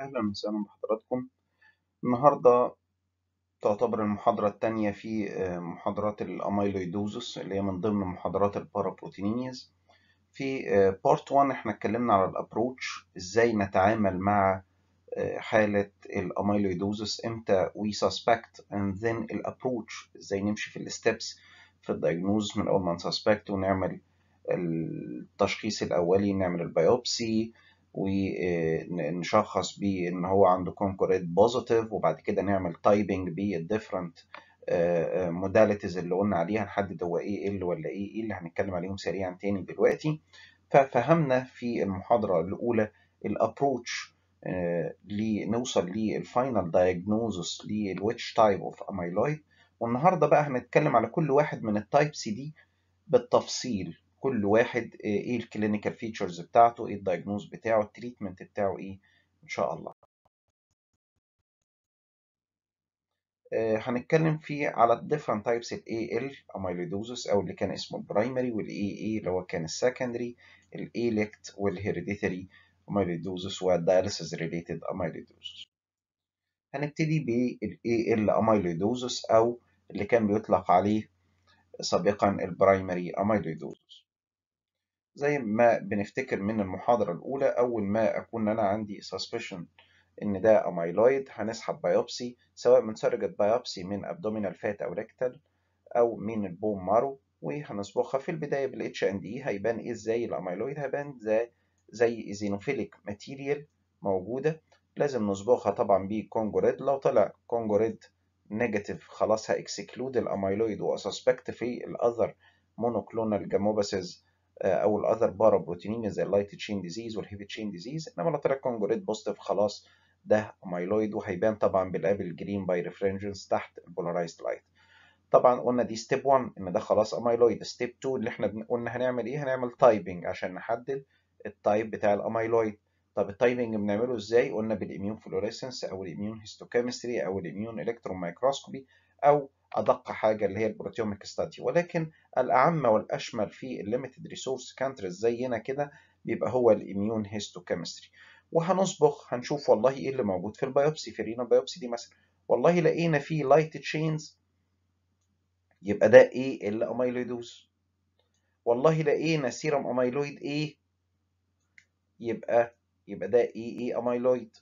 أهلا وسهلا بحضراتكم النهاردة تعتبر المحاضرة التانية في آه، محاضرات الأميلويدوزس اللي هي من ضمن محاضرات البارابروتينيز في بارت آه، 1 احنا اتكلمنا على الأبروتش ازاي نتعامل مع آه، حالة الأميلويدوزس امتى we suspect and then الأبروتش ازاي نمشي في الستبس في الدايجنوز من أول ما نسسبكت ونعمل التشخيص الأولي نعمل البيوبسي ونشخص بيه ان هو عنده كونكوريت بوزيتيف وبعد كده نعمل تايبنج بالديفرنت موداليتيز اللي قلنا عليها نحدد هو ايه ال ولا ايه ايه اللي هنتكلم عليهم سريعا تاني دلوقتي ففهمنا في المحاضره الاولى الابروتش آه، لنوصل للفاينل دايجنوزس للويتش تايب اوف اميلويد والنهارده بقى هنتكلم على كل واحد من التايبس دي بالتفصيل كل واحد آه، ايه الكلينيكال فيتشرز بتاعته ايه الدايجنوز بتاعه التريتمنت بتاعه ايه ان شاء الله آه، هنتكلم فيه على الديفرنت تايبس ال AL او اللي كان اسمه البرايمري وال AA اللي هو كان السكندري ال ALECT والهيريديتري اميلويدوزس والدايليسيس ريليتد اميلويدوزس هنبتدي بال AL اميلويدوزس او اللي كان بيطلق عليه سابقا البرايمري اميلويدوز زي ما بنفتكر من المحاضرة الأولى أول ما أكون أنا عندي suspicion إن ده أمايلويد هنسحب بايوبسي سواء من سرجة بايوبسي من abdominal فات أو ريكتال أو من البوم مارو وهنصبغها في البداية بالاتش ان دي هيبان إيه إزاي الأمايلويد هيبان زي زي إزينوفيليك ماتيريال موجودة لازم نصبغها طبعا بكونجو ريد لو طلع كونجو ريد نيجاتيف خلاص هاكسكلود الأمايلويد وأسسبكت في الأذر مونوكلونال جاموباسيز آه، او الاذر بارا بروتينيميا زي اللايت تشين ديزيز والهيفي تشين ديزيز انما لو طلع كونجريت بوزيتيف خلاص ده اميلويد وهيبان طبعا بالابل جرين باي ريفرنجنس تحت البولارايزد لايت طبعا قلنا دي ستيب 1 ان ده خلاص اميلويد ستيب 2 اللي احنا قلنا هنعمل ايه هنعمل تايبنج عشان نحدد التايب بتاع الاميلويد طب التايبنج بنعمله ازاي قلنا بالاميون فلوريسنس او الاميون هيستوكيمستري او الاميون الكترون مايكروسكوبي او أدق حاجة اللي هي البروتيوميك ستادي ولكن الأعم والأشمل في الليميتد ريسورس كانتريز زينا كده بيبقى هو الإميون هيستوكيمستري وهنصبغ هنشوف والله إيه اللي موجود في البيوبسي في الرينا بيوبسي دي مثلا والله لقينا فيه لايت تشينز يبقى ده ايه الاميلويدوز والله لقينا سيرم اميلويد ايه يبقى يبقى ده ايه ايه اميلويد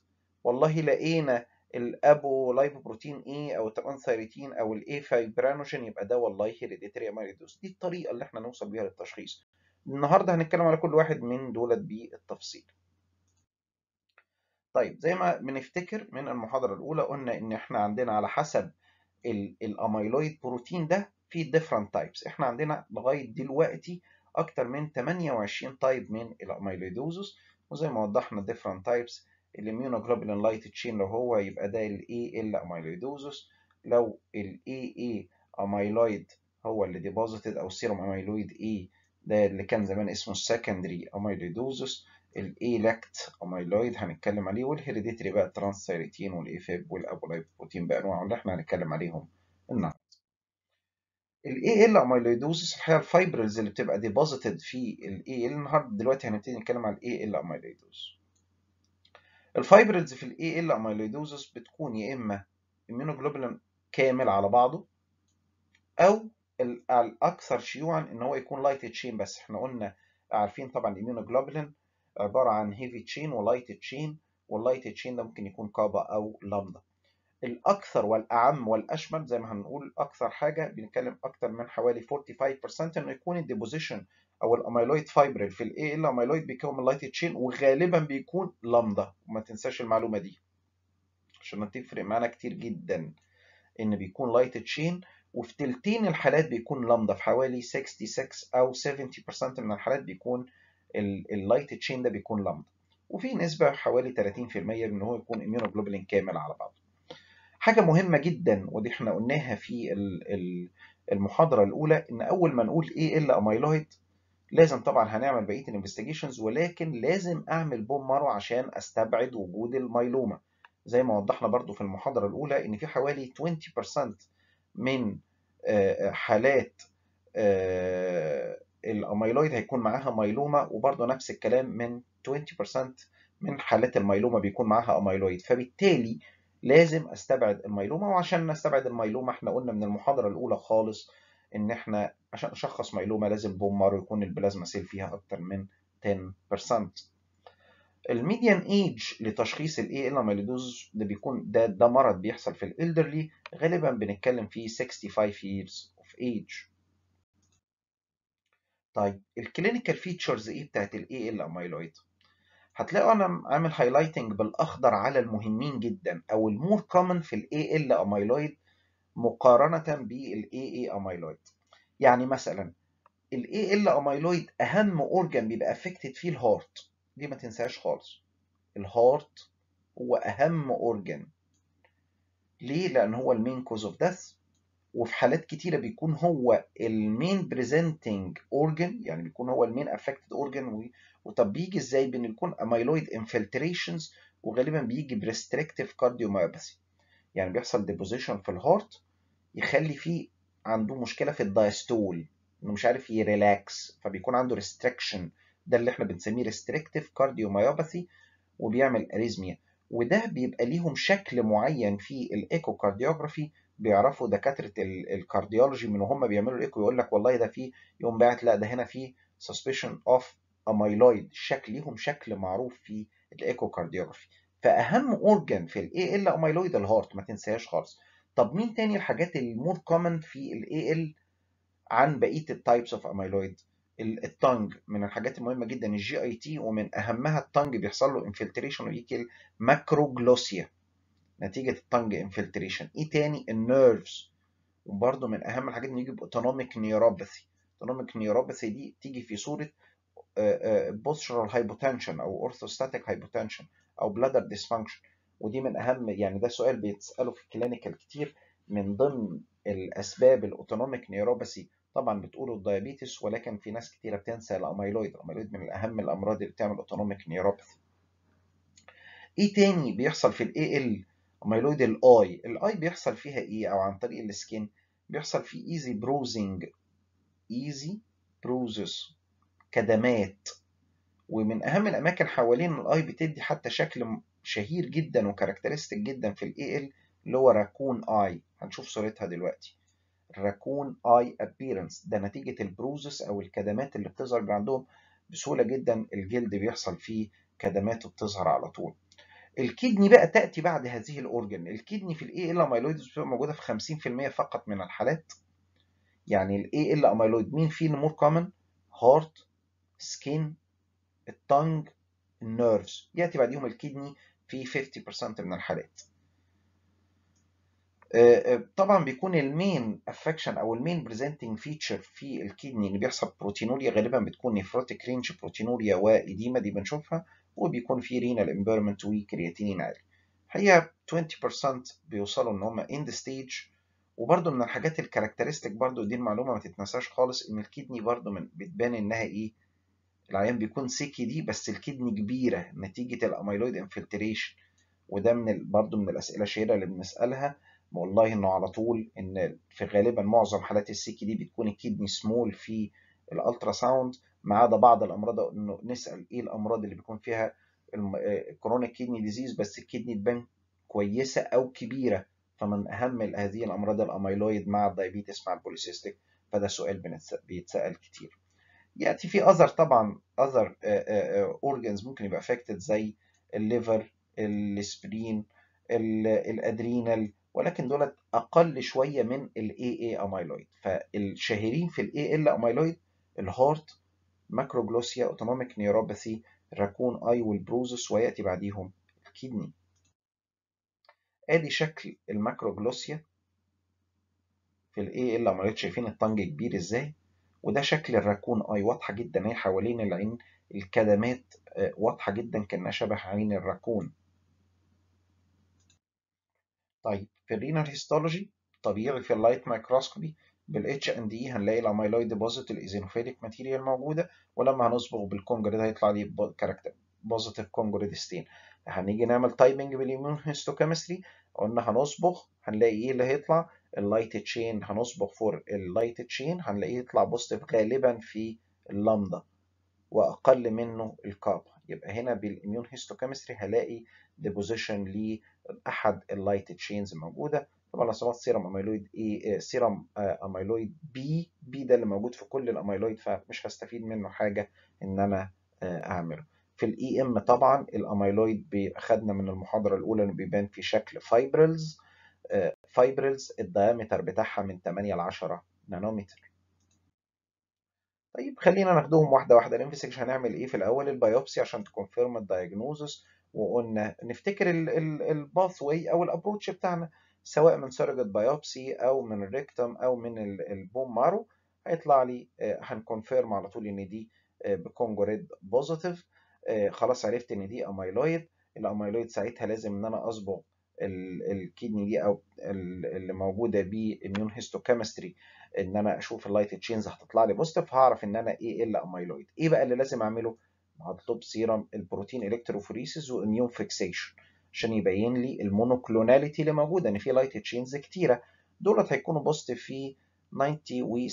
والله لقينا الابو لايبوبروتين اي او الترانثيريتين او الاي فايبرانوجين يبقى ده والله هيريديتري اميلويدوز دي الطريقه اللي احنا نوصل بيها للتشخيص النهارده هنتكلم على كل واحد من دولت بالتفصيل طيب زي ما بنفتكر من المحاضره الاولى قلنا ان احنا عندنا على حسب الاميلويد بروتين ده في ديفرنت تايبس احنا عندنا لغايه دلوقتي اكتر من 28 تايب من الاميلويدوزس وزي ما وضحنا ديفرنت تايبس الاميونوجلوبولين لايت تشين لو هو يبقى ده الاي ال اميلويدوزوس لو ال اي اميلويد هو اللي ديبوزيتد او السيروم اميلويد اي ده اللي كان زمان اسمه السكندري اميلويدوزوس A لاكت اميلويد هنتكلم عليه والهيريديتري بقى الترانسثيريتين والايفيب بقى انواعهم اللي احنا هنتكلم عليهم النهارده الاي ال amyloidosis الحقيقه الفايبرز اللي بتبقى ديبوزيتد في الاي ال النهارده دلوقتي هنبتدي نتكلم على الاي ال amyloidosis الفايبرز في الاي ال اميلويدوزس بتكون يا اما اميونوجلوبولين كامل على بعضه او الاكثر شيوعا ان هو يكون لايت تشين بس احنا قلنا عارفين طبعا الاميونوجلوبولين عباره عن هيفي تشين ولايت تشين واللايت تشين ده ممكن يكون كابا او لامدا الاكثر والاعم والاشمل زي ما هنقول اكثر حاجه بنتكلم اكثر من حوالي 45% انه يكون الديبوزيشن او الاميلويد فايبريل في الاي ال اميلويد بيكون من لايت تشين وغالبا بيكون لامدا وما تنساش المعلومه دي عشان تفرق معانا كتير جدا ان بيكون لايت تشين وفي تلتين الحالات بيكون لامدا في حوالي 66 او 70% من الحالات بيكون اللايت تشين ده بيكون لامدا وفي نسبه حوالي 30% ان هو يكون اميونوجلوبولين كامل على بعضه حاجه مهمه جدا ودي احنا قلناها في المحاضره الاولى ان اول ما نقول ايه الا اميلويد لازم طبعا هنعمل بقيه الانفستيجيشنز ولكن لازم اعمل بوم مارو عشان استبعد وجود الميلوما زي ما وضحنا برضو في المحاضره الاولى ان في حوالي 20% من آه، آه، حالات آه، الاميلويد هيكون معاها ميلوما وبرضو نفس الكلام من 20% من حالات الميلوما بيكون معاها اميلويد فبالتالي لازم استبعد الميلوما وعشان نستبعد الميلوما احنا قلنا من المحاضره الاولى خالص ان احنا عشان أشخص مايلوما لازم بومر ويكون البلازما سيل فيها أكتر من 10% الميديان ايج لتشخيص الاي ال ميليدوز ده بيكون ده ده مرض بيحصل في الالدرلي غالبا بنتكلم فيه 65 years of age طيب الكلينيكال فيتشرز ايه بتاعت الاي ال مايلويد هتلاقوا انا عامل هايلايتنج بالاخضر على المهمين جدا او المور كومن في الاي ال اميلويد مقارنه بالاي اي اميلويد يعني مثلا الاي ال اميلويد اهم اورجان بيبقى افكتد فيه الهارت دي ما تنساهاش خالص الهارت هو اهم اورجان ليه لان هو المين كوز اوف ديث وفي حالات كتيرة بيكون هو المين بريزنتنج اورجان يعني بيكون هو المين افكتد اورجن وطب بيجي ازاي بان يكون اميلويد انفلتريشنز وغالبا بيجي بريستريكتيف كارديوميوباثي يعني بيحصل ديبوزيشن في الهارت يخلي فيه عنده مشكله في الدايستول انه مش عارف يريلاكس فبيكون عنده ريستريكشن ده اللي احنا بنسميه ريستريكتيف كارديوميوباثي وبيعمل اريزميا وده بيبقى ليهم شكل معين في الايكو كارديوجرافي بيعرفوا دكاتره الكارديولوجي من وهم بيعملوا الايكو يقول لك والله ده في يقوم باعت لا ده هنا في سسبشن اوف اميلويد شكل ليهم شكل معروف في الايكو كارديوجرافي فاهم اورجان في الاي ال اميلويد الهارت ما تنساهاش خالص طب مين تاني الحاجات المور كومن في ال AL عن بقية التايبس اوف اميلويد التنج من الحاجات المهمة جدا الجي اي تي ومن اهمها التنج بيحصل له انفلتريشن ويكل ماكروجلوسيا نتيجة التنج انفلتريشن ايه تاني النيرفز وبرده من اهم الحاجات انه يجيب اوتونوميك نيوروباثي اوتونوميك نيوروباثي دي تيجي في صورة بوسترال آه، هايبوتنشن آه، او اورثوستاتيك هايبوتنشن او بلادر ديسفانكشن ودي من أهم يعني ده سؤال بيتسأله في الكلينيكال كتير من ضمن الأسباب الأوتونوميك نيوروباثي طبعا بتقولوا الديابيتس ولكن في ناس كتيرة بتنسى الأميلويد الأميلويد من أهم الأمراض اللي بتعمل أوتونوميك نيوروباثي إيه تاني بيحصل في الاي ال أميلويد الآي الآي بيحصل فيها إيه أو عن طريق السكين بيحصل فيه إيزي بروزنج إيزي بروزس كدمات ومن أهم الأماكن حوالين الآي بتدي حتى شكل شهير جدا وكاركترستيك جدا في الاي ال اللي هو راكون اي هنشوف صورتها دلوقتي راكون اي ابييرنس ده نتيجه البروزس او الكدمات اللي بتظهر عندهم بسهوله جدا الجلد بيحصل فيه كدمات وبتظهر على طول الكدني بقى تاتي بعد هذه الاورجن الكدني في الاي ال اميلويدز بتبقى موجوده في 50% فقط من الحالات يعني الاي ال اميلويد مين فيه المور كومن هارت سكين التنج النيرفز ياتي بعديهم الكدني في 50% من الحالات آه، آه، طبعا بيكون المين افكشن او المين بريزنتنج فيتشر في الكدني اللي بيحصل بروتينوريا غالبا بتكون نيفروتيك رينج بروتينوريا واديما دي بنشوفها وبيكون في رينال امبيرمنت وكرياتينين عالي الحقيقه 20% بيوصلوا ان هم اند ستيج وبرده من الحاجات الكاركترستيك برده دي المعلومه ما تتنساش خالص ان الكدني برده بتبان انها ايه العيان بيكون سكي دي بس الكدني كبيرة نتيجة الأميلويد انفلتريشن وده من برضو برضه من الأسئلة الشهيرة اللي بنسألها والله إنه على طول إن في غالبا معظم حالات السكي دي بتكون الكدني سمول في الألترا ساوند ما عدا بعض الأمراض إنه نسأل إيه الأمراض اللي بيكون فيها الكرونيك كدني ديزيز بس الكدني تبان كويسة أو كبيرة فمن أهم هذه الأمراض الأميلويد مع الدايبيتس مع البوليسيستيك فده سؤال بيتسأل كتير. ياتي يعني في اذر طبعا اذر اورجنز آه، آه، آه، ممكن يبقى افكتد زي الليفر السبرين الادرينال ولكن دولت اقل شويه من الاي اي اميلويد فالشهيرين في الاي ال اميلويد الهارت ماكروجلوسيا اوتونوميك نيوروباثي راكون اي والبروزس وياتي بعديهم الكدني ادي شكل الماكروجلوسيا في الاي ال اميلويد شايفين الطنج كبير ازاي وده شكل الراكون اي واضحة جدا هي حوالين العين الكدمات آه، واضحة جدا كأنها شبه عين الراكون طيب في الرينال هيستولوجي طبيعي في اللايت مايكروسكوبي بالاتش ان دي هنلاقي الاميلويد ديبوزيت الايزينوفيليك ماتيريال موجوده ولما هنصبغ بالكونجريد هيطلع لي كاركتر بوزيتيف ستين هنيجي نعمل تايبنج بالاميون هيستوكيمستري قلنا هنصبغ هنلاقي ايه اللي هيطلع اللايت تشين هنصبغ فور اللايت تشين هنلاقيه يطلع بوزيتيف غالبا في اللامدا واقل منه الكابا يبقى هنا بالاميون هيستوكيمستري هلاقي ديبوزيشن لاحد اللايت تشينز موجوده طبعا رسمات سيرم اميلويد اي سيرم اميلويد بي بي ده اللي موجود في كل الاميلويد فمش هستفيد منه حاجه ان انا آه، اعمله في الاي ام e طبعا الاميلويد خدنا من المحاضره الاولى انه بيبان في شكل فايبرلز فايبرلز الدايمتر بتاعها من 8 ل 10 نانومتر طيب خلينا ناخدهم واحده واحده الانفسكش هنعمل ايه في الاول البيوبسي عشان تكونفيرم الدايجنوزس وقلنا نفتكر الباث واي او الابروتش بتاعنا سواء من سيرجت بايوبسي او من الريكتوم او من البوم مارو هيطلع لي آه، هنكونفيرم على طول ان دي آه، بكونجوريد بوزيتيف آه، خلاص عرفت ان دي اميلويد الاميلويد ساعتها لازم ان انا اصبغ الكيدني دي او اللي موجوده بالميون هيستوكيمستري ان انا اشوف اللايت تشينز هتطلع لي بوزيتيف هعرف ان انا ايه ال اميلويد ايه بقى اللي لازم اعمله هطلب سيرم البروتين الكتروفوريسيس واميون فيكسيشن عشان يبين لي المونوكلوناليتي اللي موجوده ان في لايت تشينز كتيره دولت هيكونوا بوزيتيف في 90 و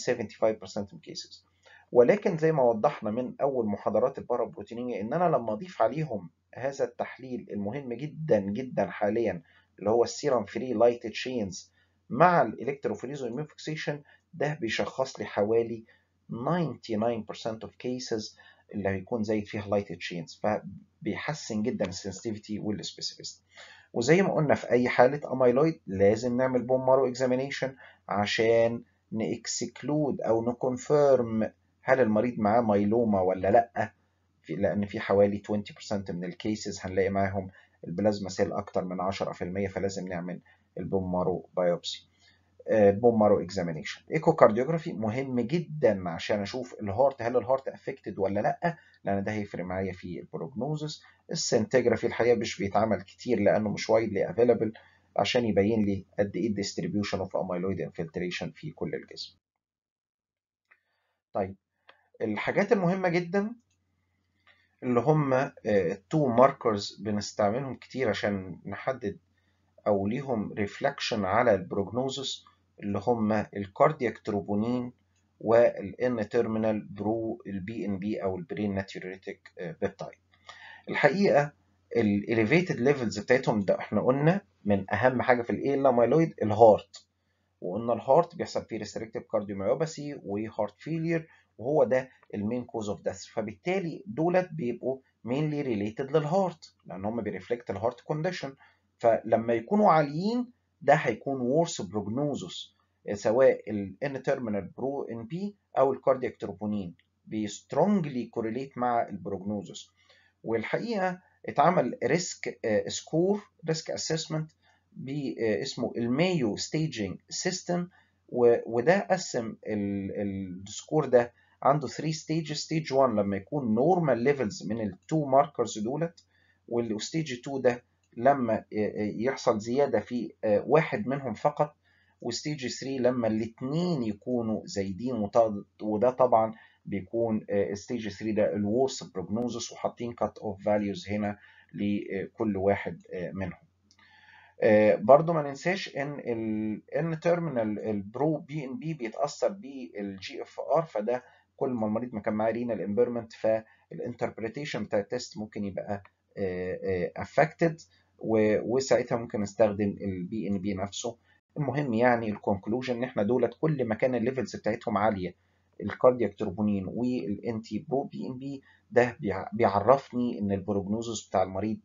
75% من كيسز ولكن زي ما وضحنا من اول محاضرات البروتينيه ان انا لما اضيف عليهم هذا التحليل المهم جدا جدا حاليا اللي هو السيرم فري لايت تشينز مع الالكتروفوريز والايميون فيكسيشن ده بيشخص لي حوالي 99% of cases اللي هيكون زايد فيها لايت تشينز فبيحسن جدا السنسيتيفيتي والسبيسيفيست وزي ما قلنا في اي حاله اميلويد لازم نعمل بون مارو اكزامينيشن عشان نكسكلود او نكونفيرم هل المريض معاه مايلوما ولا لا لان في حوالي 20% من الكيسز هنلاقي معاهم البلازما سيل أكتر من 10% فلازم نعمل البومارو بايوبسي بومارو اكزامينيشن ايكوكارديوجرافي مهم جدا عشان اشوف الهارت هل الهارت افكتد ولا لا لان ده هيفرق معايا في البروجنوزس السنتجرافي الحقيقه مش بيتعمل كتير لانه مش وايدلي افيلابل عشان يبين لي قد ايه الديستريبيوشن اوف اميلويد انفلتريشن في كل الجسم طيب الحاجات المهمه جدا اللي هم التو آه، ماركرز بنستعملهم كتير عشان نحدد او ليهم ريفلكشن على البروجنوزس اللي هم الكاردياك تروبونين والان تيرمينال برو البي ان بي او البرين ناتيوريتيك بيبتايد الحقيقه الاليفيتد ليفلز بتاعتهم ده احنا قلنا من اهم حاجه في الايه مايلويد الهارت وقلنا الهارت بيحصل فيه ريستريكتيف كارديوميوباثي وهارت فيلير وهو ده المين كوز اوف ديث فبالتالي دولت بيبقوا مينلي ريليتد للهارت لان هم بيرفلكت الهارت كونديشن فلما يكونوا عاليين ده هيكون ورث بروجنوزس سواء الان تيرمينال برو ان بي او الكاردياك تروبونين بيسترونجلي كوريليت مع البروجنوزس والحقيقه اتعمل ريسك سكور ريسك اسسمنت اسمه المايو ستيجنج سيستم وده قسم السكور ده عنده 3 stages stage 1 لما يكون normal levels من ال 2 markers دولت والستيج 2 ده لما يحصل زيادة في آه، واحد منهم فقط وستيج 3 لما الاثنين يكونوا زايدين وده طبعا بيكون ستيج آه، 3 ده الورس بروجنوزس وحاطين كات اوف فاليوز هنا لكل واحد آه، منهم برضو ما ننساش ان ال ان تيرمينال البرو بي ان بي بيتاثر بالجي اف ار فده كل ما المريض ما كان معاه رينال امبيرمنت فالانتربريتيشن بتاع التيست ممكن يبقى افكتد آه، آه، وساعتها ممكن نستخدم البي ان بي نفسه المهم يعني الكونكلوجن ان احنا دولت كل ما كان الليفلز بتاعتهم عاليه الكاردياك تربونين والانتي برو بي ان بي ده بيعرفني ان البروجنوزس بتاع المريض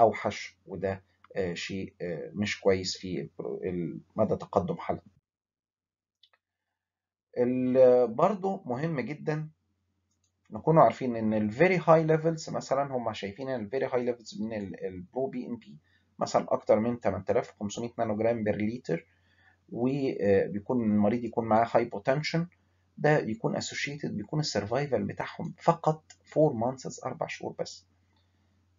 اوحش وده آه، شيء مش كويس في مدى تقدم حالته برضو مهم جدا نكونوا عارفين ان الفيري هاي ليفلز مثلا هم شايفين ان الفيري هاي ليفلز من البرو بي ام بي مثلا اكتر من 8500 نانو جرام بير لتر وبيكون المريض يكون معاه هايبوتنشن ده يكون اسوشيتد بيكون السرفايفل بتاعهم فقط 4 months 4 شهور بس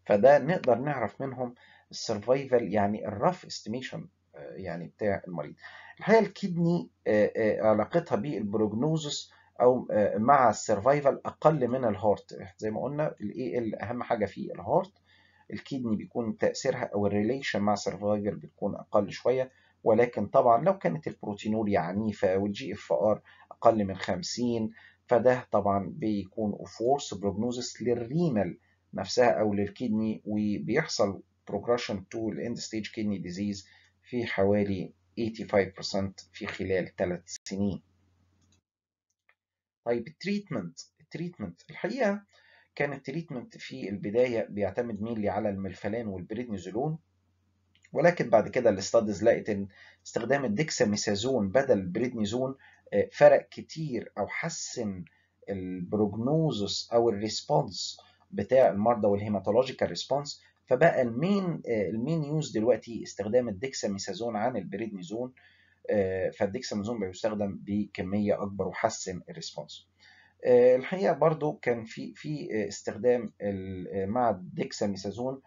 فده نقدر نعرف منهم السرفايفل يعني الرف استيميشن آه، يعني بتاع المريض الحقيقه الكدني آه، آه، علاقتها بالبروجنوزس او مع السرفايفل اقل من الهارت زي ما قلنا الاي ال اهم حاجه في الهارت الكدني بيكون تاثيرها او الريليشن مع السرفايفل بتكون اقل شويه ولكن طبعا لو كانت البروتينوريا عنيفه والجي اف ار اقل من 50 فده طبعا بيكون فورس بروجنوزس للرينال نفسها او للكدني وبيحصل بروجريشن تو الاند ستيج كدني ديزيز في حوالي 85% في خلال 3 سنين طيب التريتمنت التريتمنت الحقيقة كان التريتمنت في البداية بيعتمد مينلي على الملفلان والبريدنيزولون ولكن بعد كده الاستادز لقت ان استخدام الديكساميسازون بدل البريدنيزون آه، فرق كتير او حسن البروجنوزس او الريسبونس بتاع المرضى والهيماتولوجيكال ريسبونس فبقى المين آه، المين يوز دلوقتي استخدام الديكساميثازون عن البريدنيزون آه، فالديكساميثازون بيستخدم بكميه اكبر وحسن الريسبونس آه، الحقيقه برضو كان في في استخدام مع الديكساميثازون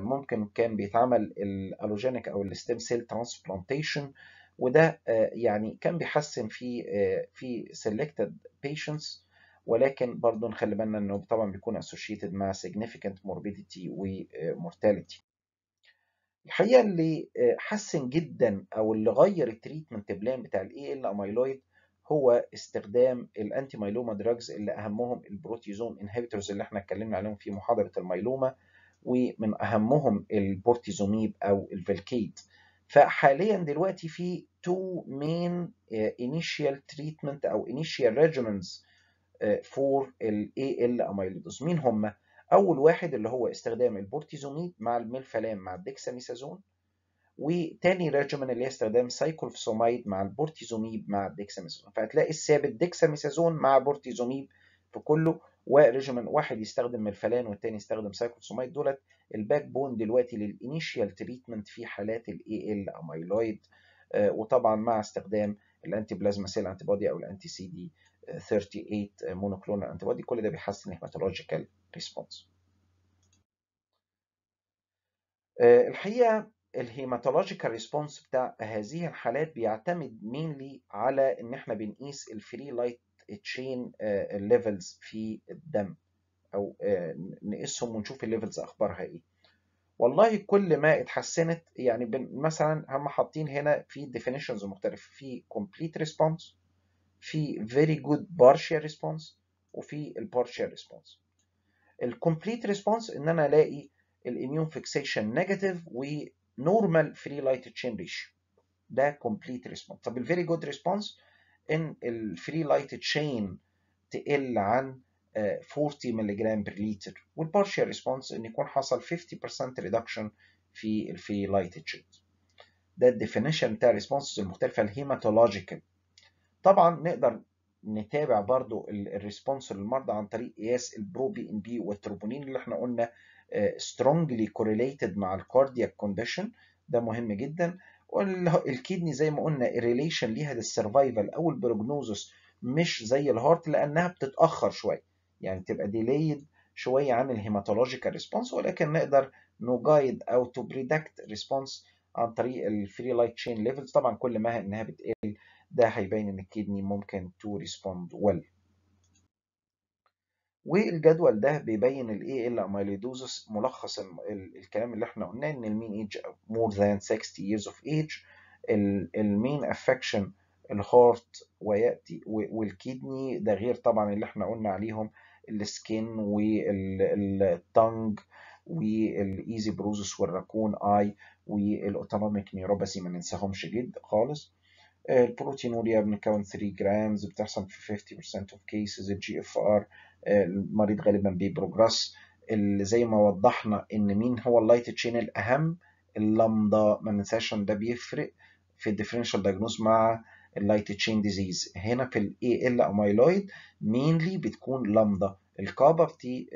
ممكن كان بيتعمل الالوجينيك او الستيم سيل ترانسبلانتيشن وده يعني كان بيحسن في في سيلكتد بيشنتس ولكن برضه نخلي بالنا انه طبعا بيكون associated مع significant morbidity و آه، mortality الحقيقه اللي آه، حسن جدا او اللي غير التريتمنت بلان بتاع الاي ال اميلويد هو استخدام الانتي مايلوما دراجز اللي اهمهم البروتيزوم انهبيتورز اللي احنا اتكلمنا عليهم في محاضره المايلوما ومن اهمهم البورتيزوميب او الفلكيد فحاليا دلوقتي في تو مين انيشيال تريتمنت او انيشيال regimens فور آه، الاي ال اميليدوز مين هم؟ اول واحد اللي هو استخدام البورتيزوميد مع الملفلام مع الديكساميثازون وتاني ريجيمين اللي هي استخدام سايكلوفوسوميد مع البورتيزوميب مع الديكساميثازون فهتلاقي الثابت ديكساميثازون مع بورتيزوميب في كله وريجيمين واحد يستخدم الفلان والتاني يستخدم سايكلوفوسوميد دولت الباك بون دلوقتي للانيشيال تريتمنت في حالات الاي ال اميلويد آه، وطبعا مع استخدام الانتي بلازما سيل انتي بودي او الانتي سي دي 38 مونوكلونال انتي كل ده بيحسن الهيماتولوجيكال ريسبونس الحقيقه الهيماتولوجيكال ريسبونس بتاع هذه الحالات بيعتمد مينلي على ان احنا بنقيس الفري لايت تشين ليفلز في الدم او آه، نقيسهم ونشوف الليفلز اخبارها ايه والله كل ما اتحسنت يعني مثلا هم حاطين هنا في ديفينيشنز مختلفه في كومبليت ريسبونس في very good partial response وفي response ريسبونس complete ريسبونس ان انا الاقي الاميون فيكسيشن نيجاتيف ونورمال فري light chain ريشيو ده كومبليت ريسبونس طب very جود ريسبونس ان الفري light chain تقل عن 40 ملي بر لتر partial ريسبونس ان يكون حصل 50% ريدكشن في الفري لايت تشين ده الديفينيشن بتاع الريسبونس المختلفه الهيماتولوجيكال طبعا نقدر نتابع برضو الريسبونس للمرضى عن طريق قياس البرو بي ان بي والتروبونين اللي احنا قلنا سترونجلي آه، كوريليتد مع الكاردياك كونديشن ده مهم جدا والكدني زي ما قلنا الريليشن ليها للسرفايفل او البروجنوزس مش زي الهارت لانها بتتاخر شويه يعني تبقى ديليد شويه عن الهيماتولوجيكال ريسبونس ولكن نقدر نجايد او تو بريدكت ريسبونس عن طريق الفري لايت تشين ليفلز طبعا كل ما انها بتقل ده هيبين ان الكدني ممكن تو ريسبوند ويل والجدول ده بيبين الاي ال amyloidosis ملخص الكلام اللي احنا قلناه ان المين ايج more than 60 years of age المين افكشن الهارت وياتي والكدني ده غير طبعا اللي احنا قلنا عليهم السكين والتنج والايزي بروزس والراكون اي والاوتونوميك نيوروباثي ما ننساهمش جد خالص آه، البروتينوريا بنكون 3 جرامز بتحصل في 50% اوف كيسز الجي اف ار المريض غالبا بيبروجرس اللي زي ما وضحنا ان مين هو اللايت تشين الاهم اللمضه ما ننساش ان ده بيفرق في الديفرنشال دايجنوز مع اللايت تشين ديزيز هنا في الاي ال او مايلويد مينلي بتكون لمضه الكابا آه، بتي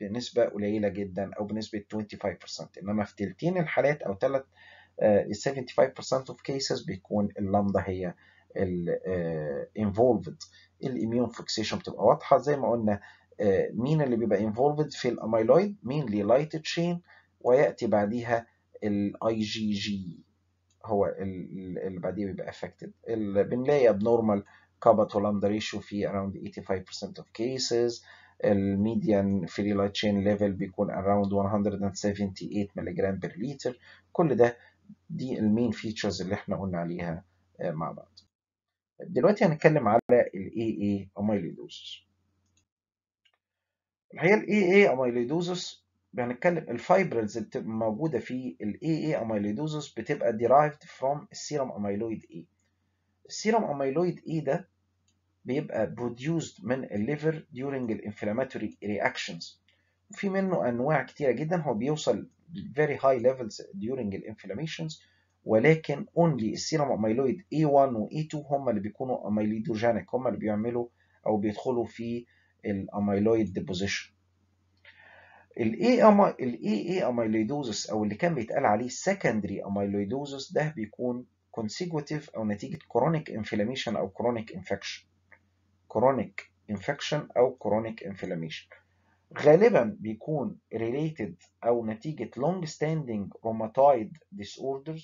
بنسبه قليله جدا او بنسبه 25% انما في تلتين الحالات او ثلاث 75% آه، of cases بيكون اللامدا هي آه، involved الاميون فيكسيشن بتبقى واضحه زي ما قلنا آه، مين اللي بيبقى involved في الاميلويد مين اللي لايت تشين وياتي بعديها الاي جي جي هو اللي بعديه بيبقى affected بنلاقي abnormal كابا تو لامدا ريشيو في around 85% of cases الميديان فري لايت تشين ليفل بيكون around 178 ملغرام بر لتر كل ده دي المين فيتشرز اللي احنا قلنا عليها آه، مع بعض دلوقتي هنتكلم على الاي AA amyloidosis الحقيقة الاي AA amyloidosis هنتكلم الفايبرز اللي موجودة في الاي AA amyloidosis بتبقى derived from السيروم amyloid A السيروم amyloid A ده بيبقى produced من الليفر during الانفلاماتوري reactions وفي منه أنواع كتيرة جدا هو بيوصل very high levels during inflammations ولكن only السيرم amyloid A1 و A2 هم اللي بيكونوا amyloidogenic هم اللي بيعملوا او بيدخلوا في الاميلويد ديبوزيشن الاي الاي اي اميلويدوزس او اللي كان بيتقال عليه secondary amyloidosis ده بيكون consecutive او نتيجه chronic inflammation او chronic infection chronic infection او chronic inflammation غالبا بيكون related أو نتيجة long standing rheumatoid disorders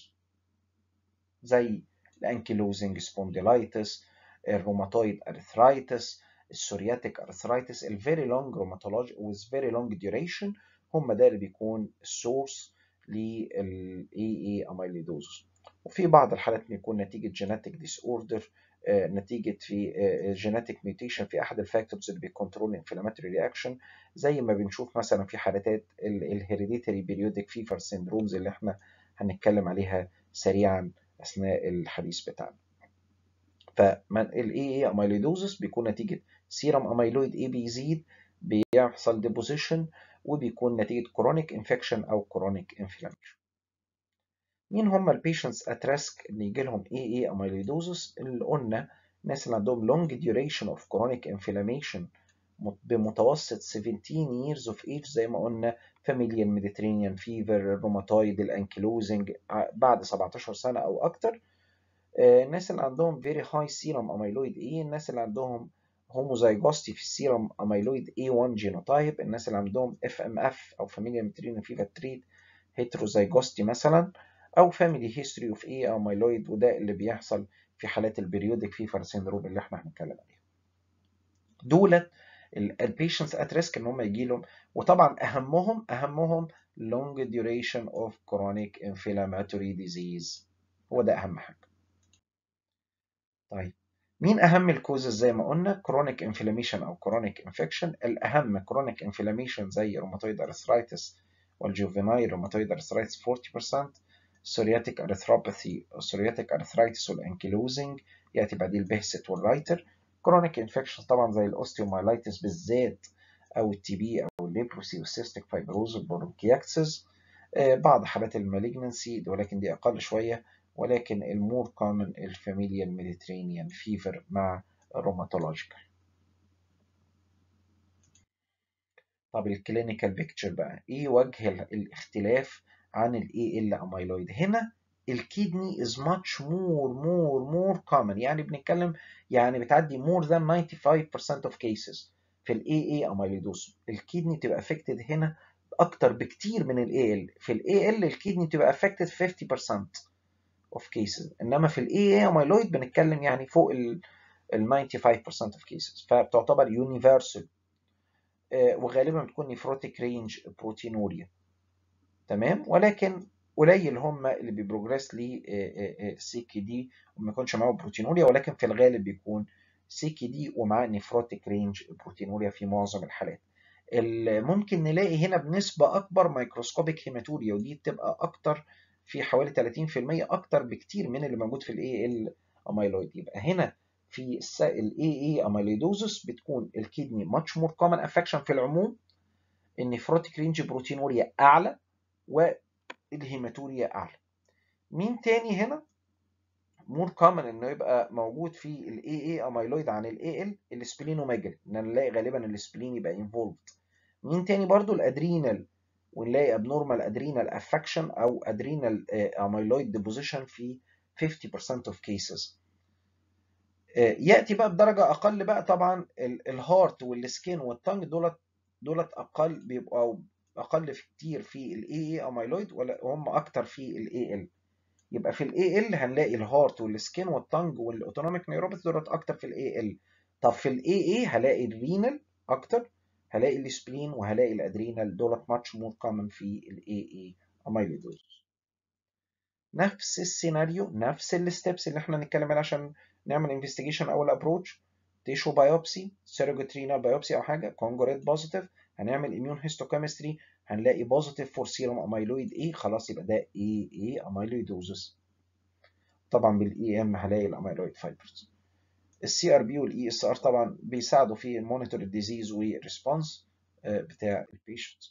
زي الانكيلوزنج سبونديلايتس الروماتويد ارثرايتس السورياتيك ارثرايتس الفيري لونج روماتولوجي ويز فيري لونج ديوريشن هم ده اللي بيكون السورس للاي اي اميليدوز وفي بعض الحالات بيكون نتيجه جينيتك ديس اوردر آه، نتيجه في جيناتيك آه، ميوتيشن آه، في احد الفاكتورز اللي بيكونترول انفلاماتوري رياكشن زي ما بنشوف مثلا في حالات الهيريديتري بيريودك فيفر سيندرومز اللي احنا هنتكلم عليها سريعا اثناء الحديث بتاعنا فالاي اي اميلويدوزس بيكون نتيجه سيرم اميلويد اي بيزيد بيحصل ديبوزيشن وبيكون نتيجه كرونيك انفكشن او كرونيك انفلاميشن مين هم البيشنتس ات ريسك اللي يجي لهم اي اي اميلويدوزس اللي قلنا الناس اللي عندهم لونج ديوريشن اوف كرونيك انفلاميشن بمتوسط 17 years of age زي ما قلنا familial mediterranean fever rheumatoid الانكلوزنج بعد 17 سنة أو أكتر الناس آه، اللي عندهم very high serum amyloid A الناس اللي عندهم homozygosity في serum amyloid A1 genotype الناس اللي عندهم FMF أو familial mediterranean fever treat heterozygosity مثلا او family history of A او myeloid وده اللي بيحصل في حالات البريودك فيفر سيندروم اللي احنا هنتكلم عليها دولت البيشنتس ات ريسك ان هم يجي لهم وطبعا اهمهم اهمهم long duration of chronic inflammatory disease هو ده اهم حاجه طيب مين اهم الكوزز زي ما قلنا chronic inflammation او chronic infection الاهم chronic inflammation زي rheumatoid arthritis والجوفينايل rheumatoid arthritis 40% سورياتيك أرثروباثي سورياتيك arthritis والأنكلوزنج ياتي بعديه البهست والرايتر كرونيك انفكشن طبعا زي الاوستيومايلايتس بالذات او التي بي او الليبروسي والسيستيك فايبروز والبرونكياكسس بعض حالات المالجنسي ولكن دي اقل شويه ولكن المور كومن الفاميليال ميديترينيان فيفر مع روماتولوجيكال طب الكلينيكال بيكتشر بقى ايه وجه الاختلاف عن ال AL amyloid هنا الكدني is much more more more common يعني بنتكلم يعني بتعدي more than 95% of cases في الـ AA amyloidosis الكدني تبقى affected هنا اكتر بكتير من ال AL في ال AL الكدني تبقى affected 50% of cases انما في الاي AA amyloid بنتكلم يعني فوق ال 95% of cases فبتعتبر universal آه، وغالبا بتكون نيفروتيك رينج بروتينوريا تمام ولكن قليل هم اللي بيبروجريس كي دي آه، آه، آه، وما يكونش معاه بروتينوريا ولكن في الغالب بيكون كي دي ومعاه نيفروتيك رينج بروتينوريا في معظم الحالات ممكن نلاقي هنا بنسبة أكبر مايكروسكوبيك هيماتوريا ودي بتبقى أكتر في حوالي 30% أكتر بكتير من اللي موجود في ال AL amyloid يبقى هنا في الـ AA amyloidosis بتكون الكدني ماتش مور كومن افكشن في العموم النفروتيك رينج بروتينوريا أعلى والهيماتوريا أعلى مين تاني هنا مور كومن انه يبقى موجود في الاي اي اميلويد عن الاي ال السبلينوميجري ان نلاقي غالبا السبلين يبقى انفولد مين تاني برضو الادرينال ونلاقي ابنورمال ادرينال افكشن او ادرينال اميلويد ديبوزيشن في 50% of cases آه، ياتي بقى بدرجه اقل بقى طبعا الهارت والسكين والتنج دولت دولت اقل بيبقوا اقل في كتير في الـ AA اميلويد وهم اكتر في ال AL يبقى في ال AL هنلاقي الهارت والسكين والتنج والاوتونوميك نيوروباثي دولت اكتر في ال AL طب في الـ AA هلاقي الرينال اكتر هلاقي السبلين وهلاقي الادرينال دولت ماتش مور كومن في الـ AA اميلويدوز نفس السيناريو نفس الستبس اللي احنا نتكلم عليها عشان نعمل انفستيجيشن او الابروتش تيشو بايوبسي سيروجيت رينال بايوبسي او حاجه كونجريت بوزيتيف هنعمل اميون هيستوكيمستري هنلاقي بوزيتيف فور سيروم اميلويد اي خلاص يبقى ده اي اي اميلويدوزس طبعا بالاي ام e هلاقي الاميلويد فايبرز السي ار بي والاي اس ار طبعا بيساعدوا في مونيتور الديزيز والريسبونس بتاع البيشنت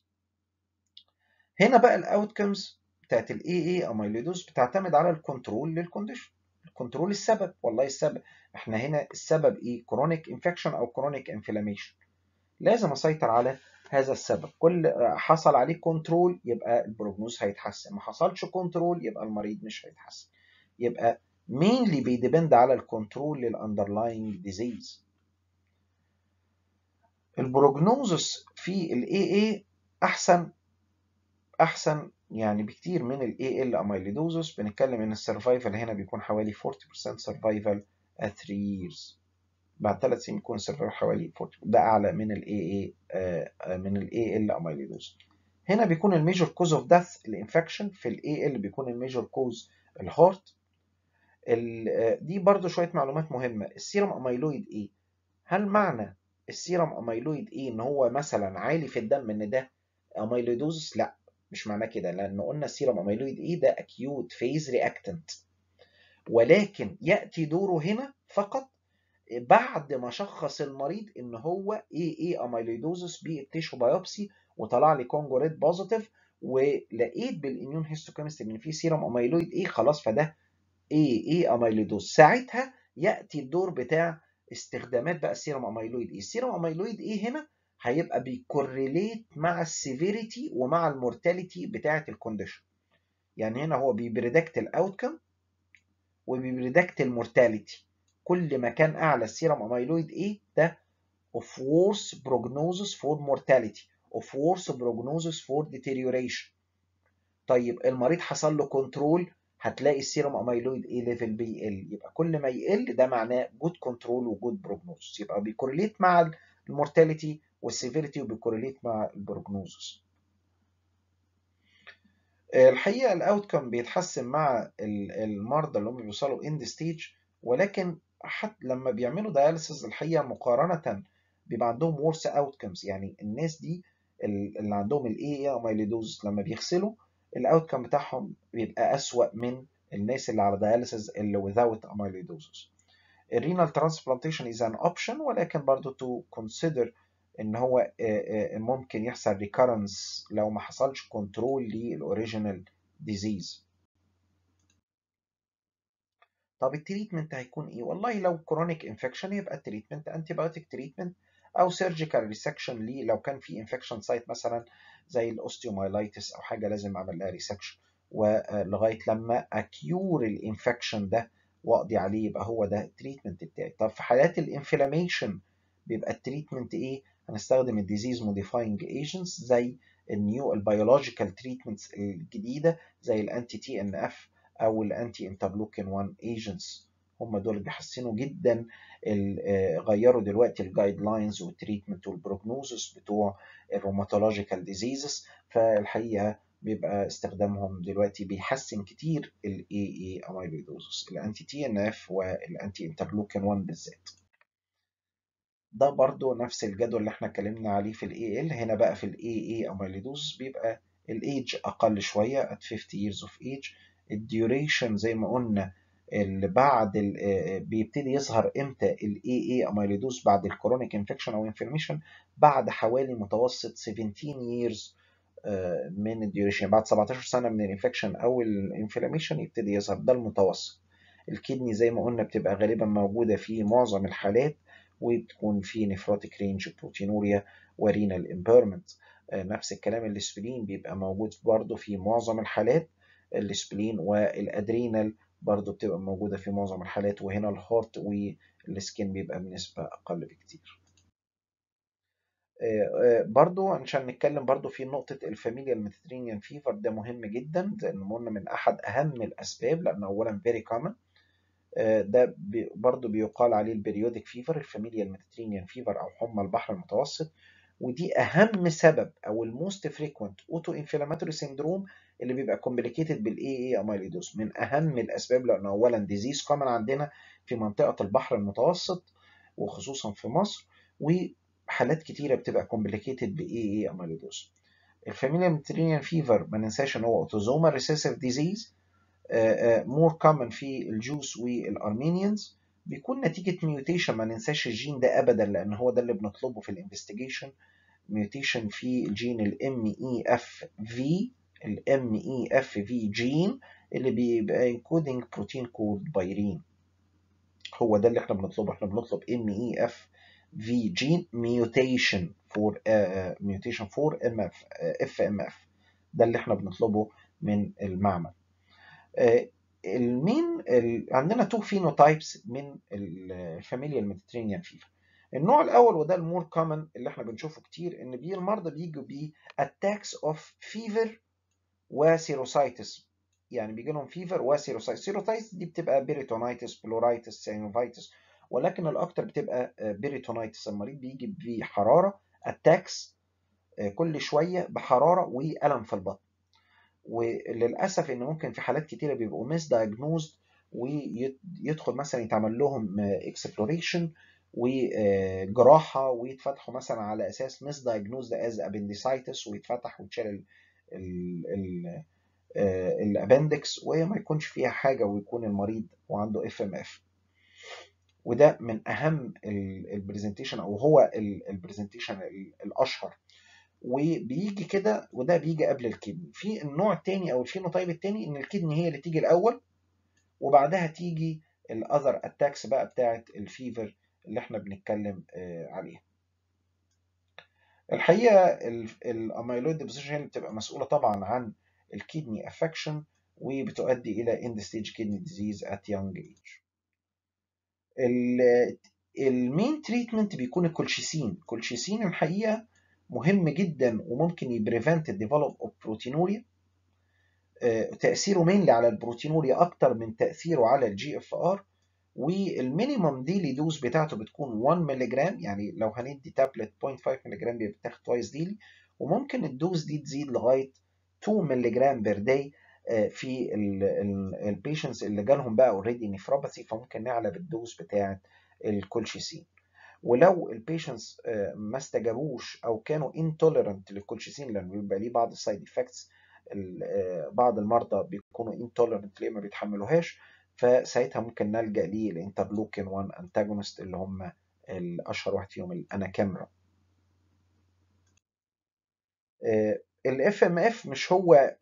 هنا بقى الاوتكمز بتاعت الاي اي اميلويدوز بتعتمد على الكنترول للكونديشن الكنترول السبب والله السبب احنا هنا السبب ايه كرونيك انفكشن او كرونيك انفلاميشن لازم اسيطر على هذا السبب كل حصل عليه كنترول يبقى البروجنوز هيتحسن ما حصلش كنترول يبقى المريض مش هيتحسن يبقى مينلي بيديبند على الكنترول للاندرلاينج ديزيز البروجنوزس في الاي اي احسن احسن يعني بكتير من الاي ال اميليدوزس بنتكلم ان السرفايفل هنا بيكون حوالي 40% سرفايفل 3 years بعد ثلاث سنين يكون سرها حوالي 40 ده اعلى من ال اي آه، من ال AL اميليدوز هنا بيكون الميجور كوز اوف ديث الانفكشن في الاي ال بيكون الميجور كوز الهارت دي برضو شويه معلومات مهمه السيرم اميلويد اي هل معنى السيرم اميلويد اي ان هو مثلا عالي في الدم ان ده اميلويدوز لا مش معناه كده لان قلنا السيرم اميلويد اي ده اكيوت فيز رياكتنت ولكن ياتي دوره هنا فقط بعد ما شخص المريض ان هو اي اي اميلويدوزس بالتيشو بايوبسي وطلع لي كونجو ريد بوزيتيف ولقيت بالاميون هيستوكيمست ان في سيروم اميلويد اي خلاص فده اي اي اميلويدوز ساعتها ياتي الدور بتاع استخدامات بقى السيروم اميلويد اي السيروم اميلويد اي هنا هيبقى بيكورليت مع السيفيريتي ومع المورتاليتي بتاعه الكونديشن يعني هنا هو بيبريدكت الاوتكم وبيبريدكت المورتاليتي كل ما كان أعلى السيرم أميلويد A ده of worse prognosis for mortality of worse prognosis for deterioration طيب المريض حصل له كنترول هتلاقي السيرم اميلويد ايه ليفل بيقل يبقى كل ما يقل ده معناه جود كنترول وجود بروجنوزس يبقى بيكورليت مع المورتاليتي والسيفيريتي وبيكورليت مع البروجنوزس الحقيقه الاوتكم بيتحسن مع المرضى اللي هم بيوصلوا اند ستيج ولكن حتى لما بيعملوا دياليسز الحقيقه مقارنه بيبقى عندهم اوت اوتكمز يعني الناس دي اللي عندهم الاي اي مايليدوز لما بيغسلوا الاوتكم بتاعهم بيبقى اسوأ من الناس اللي على دياليسز اللي without amyloidosis الرينال ترانسبلانتيشن از ان اوبشن ولكن برضه تو كونسيدر ان هو ممكن يحصل ريكارنس لو ما حصلش كنترول للاوريجينال ديزيز طب التريتمنت هيكون ايه والله لو كرونيك انفكشن يبقى التريتمنت انتي بايوتيك تريتمنت او سيرجيكال ريسكشن ليه لو كان في انفكشن سايت مثلا زي الاوستيومايلايتس او حاجه لازم اعمل لها ريسكشن ولغايه آه، لما اكيور الانفكشن ده واقضي عليه يبقى هو ده التريتمنت بتاعي طب في حالات الانفلاميشن بيبقى التريتمنت ايه هنستخدم الديزيز موديفاينج ايجنتس زي النيو البيولوجيكال تريتمنتس الجديده زي الانتي تي ان اف او الانتي انترلوكين 1 ايجنتس هم دول اللي جدا آه، غيروا دلوقتي الجايد لاينز والتريتمنت والبروجنوزس بتوع الروماتولوجيكال ديزيزز فالحقيقه بيبقى استخدامهم دلوقتي بيحسن كتير الاي اي امايلويدوزس الانتي تي ان اف والانتي انترلوكين 1 بالذات ده برضو نفس الجدول اللي احنا اتكلمنا عليه في الاي ال هنا بقى في الاي اي امايلويدوز بيبقى الايدج اقل شويه at 50 years of age الديوريشن زي ما قلنا اللي بعد آه، آه، بيبتدي يظهر امتى الاي اي اميليدوز بعد الكرونيك انفكشن او انفلميشن بعد حوالي متوسط 17 ييرز آه، من الديوريشن يعني بعد 17 سنه من الانفكشن او الانفلميشن يبتدي يظهر ده المتوسط الكدني زي ما قلنا بتبقى غالبا موجوده في معظم الحالات وبتكون في نفروتيك رينج بروتينوريا ورينال امبيرمنت نفس الكلام الاسبرين بيبقى موجود برضه في معظم الحالات السبلين والادرينال برضو بتبقى موجودة في معظم الحالات وهنا الهارت والسكين بيبقى بنسبة أقل بكتير آه، آه، برضو عشان نتكلم برضو في نقطة الفاميليال ميديترينيان فيفر ده مهم جدا لان قلنا من أحد أهم الأسباب لأنه أولا فيري كومن آه، ده برضو بيقال عليه البريودك فيفر الفاميليال ميديترينيان فيفر أو حمى البحر المتوسط ودي اهم سبب او الموست فريكوينت اوتو انفلاماتوري سيندروم اللي بيبقى كومبليكيتد بالاي اي اميليدوز من اهم الاسباب لان اولا ديزيز كومن عندنا في منطقه البحر المتوسط وخصوصا في مصر وحالات كتيره بتبقى كومبليكيتد باي اي اميليدوز الفاميليا ميترينيان فيفر ما ننساش ان هو اوتوزومال ريسيسيف ديزيز مور كومن في الجوس والارمينيانز بيكون نتيجة ميوتيشن ما ننساش الجين ده أبدا لأن هو ده اللي بنطلبه في الانفستيجيشن ميوتيشن في جين الـ MEFV الـ MEFV جين اللي بيبقى encoding بروتين كود بايرين هو ده اللي احنا بنطلبه احنا بنطلب MEFV جين ميوتيشن فور ميوتيشن فور MF FMF ده اللي احنا بنطلبه من المعمل آه، المين ال... عندنا تو فينوتايبس من الفاميليا الميديترينيان فيفا النوع الاول وده المور كومن اللي احنا بنشوفه كتير ان بيه المرضى بيجوا بيه اتاكس اوف فيفر وسيروسايتس يعني بيجي لهم فيفر وسيروسايتس سيروسايتس دي بتبقى بيريتونايتس بلورايتس سينوفايتس ولكن الاكتر بتبقى بيريتونايتس المريض بيجي بحراره اتاكس آه، كل شويه بحراره والم في البطن وللأسف إن ممكن في حالات كتيرة بيبقوا ميس دايجنوزد ويدخل مثلا يتعمل لهم اكسبلوريشن وجراحة ويتفتحوا مثلا على أساس ميس دايجنوزد از ابنديسايتس ويتفتح ويتشال آه، الابندكس وهي ما يكونش فيها حاجة ويكون المريض وعنده اف ام اف وده من اهم البرزنتيشن او هو البرزنتيشن الاشهر وبيجي كده وده بيجي قبل الكدني في النوع الثاني او الفينوتايب الثاني ان الكدني هي اللي تيجي الاول وبعدها تيجي الاذر اتاكس بقى بتاعه الفيفر اللي احنا بنتكلم آه، عليها الحقيقه الاميلويد ديبوزيشن هي اللي بتبقى مسؤوله طبعا عن الكدني افكشن وبتؤدي الى اند ستيج كدني ديزيز ات يونج ايج المين تريتمنت بيكون الكولشيسين كولشيسين الحقيقه مهم جدا وممكن يبريفنت الديفلوب اوف بروتينوريا آه، تاثيره مينلي على البروتينوريا اكتر من تاثيره على الجي اف ار والمينيمم ديلي دوز بتاعته بتكون 1 مللي جرام يعني لو هندي تابلت 0.5 مللي جرام بتاخد توايس ديلي وممكن الدوز دي تزيد لغايه 2 مللي جرام بير داي في البيشنتس اللي جالهم بقى اوريدي نفروباثي فممكن نعلى بالدوز بتاعه الكولشيسين ولو البيشنتس آه، ما استجابوش او كانوا انتوليرنت للكولشيسين لان بيبقى ليه بعض السايد افكتس آه، بعض المرضى بيكونوا انتوليرنت ليه ما بيتحملوهاش فساعتها ممكن نلجا ليه 1 انتاجونست اللي هم الاشهر واحد فيهم الاناكامرا الاف آه، ام اف مش هو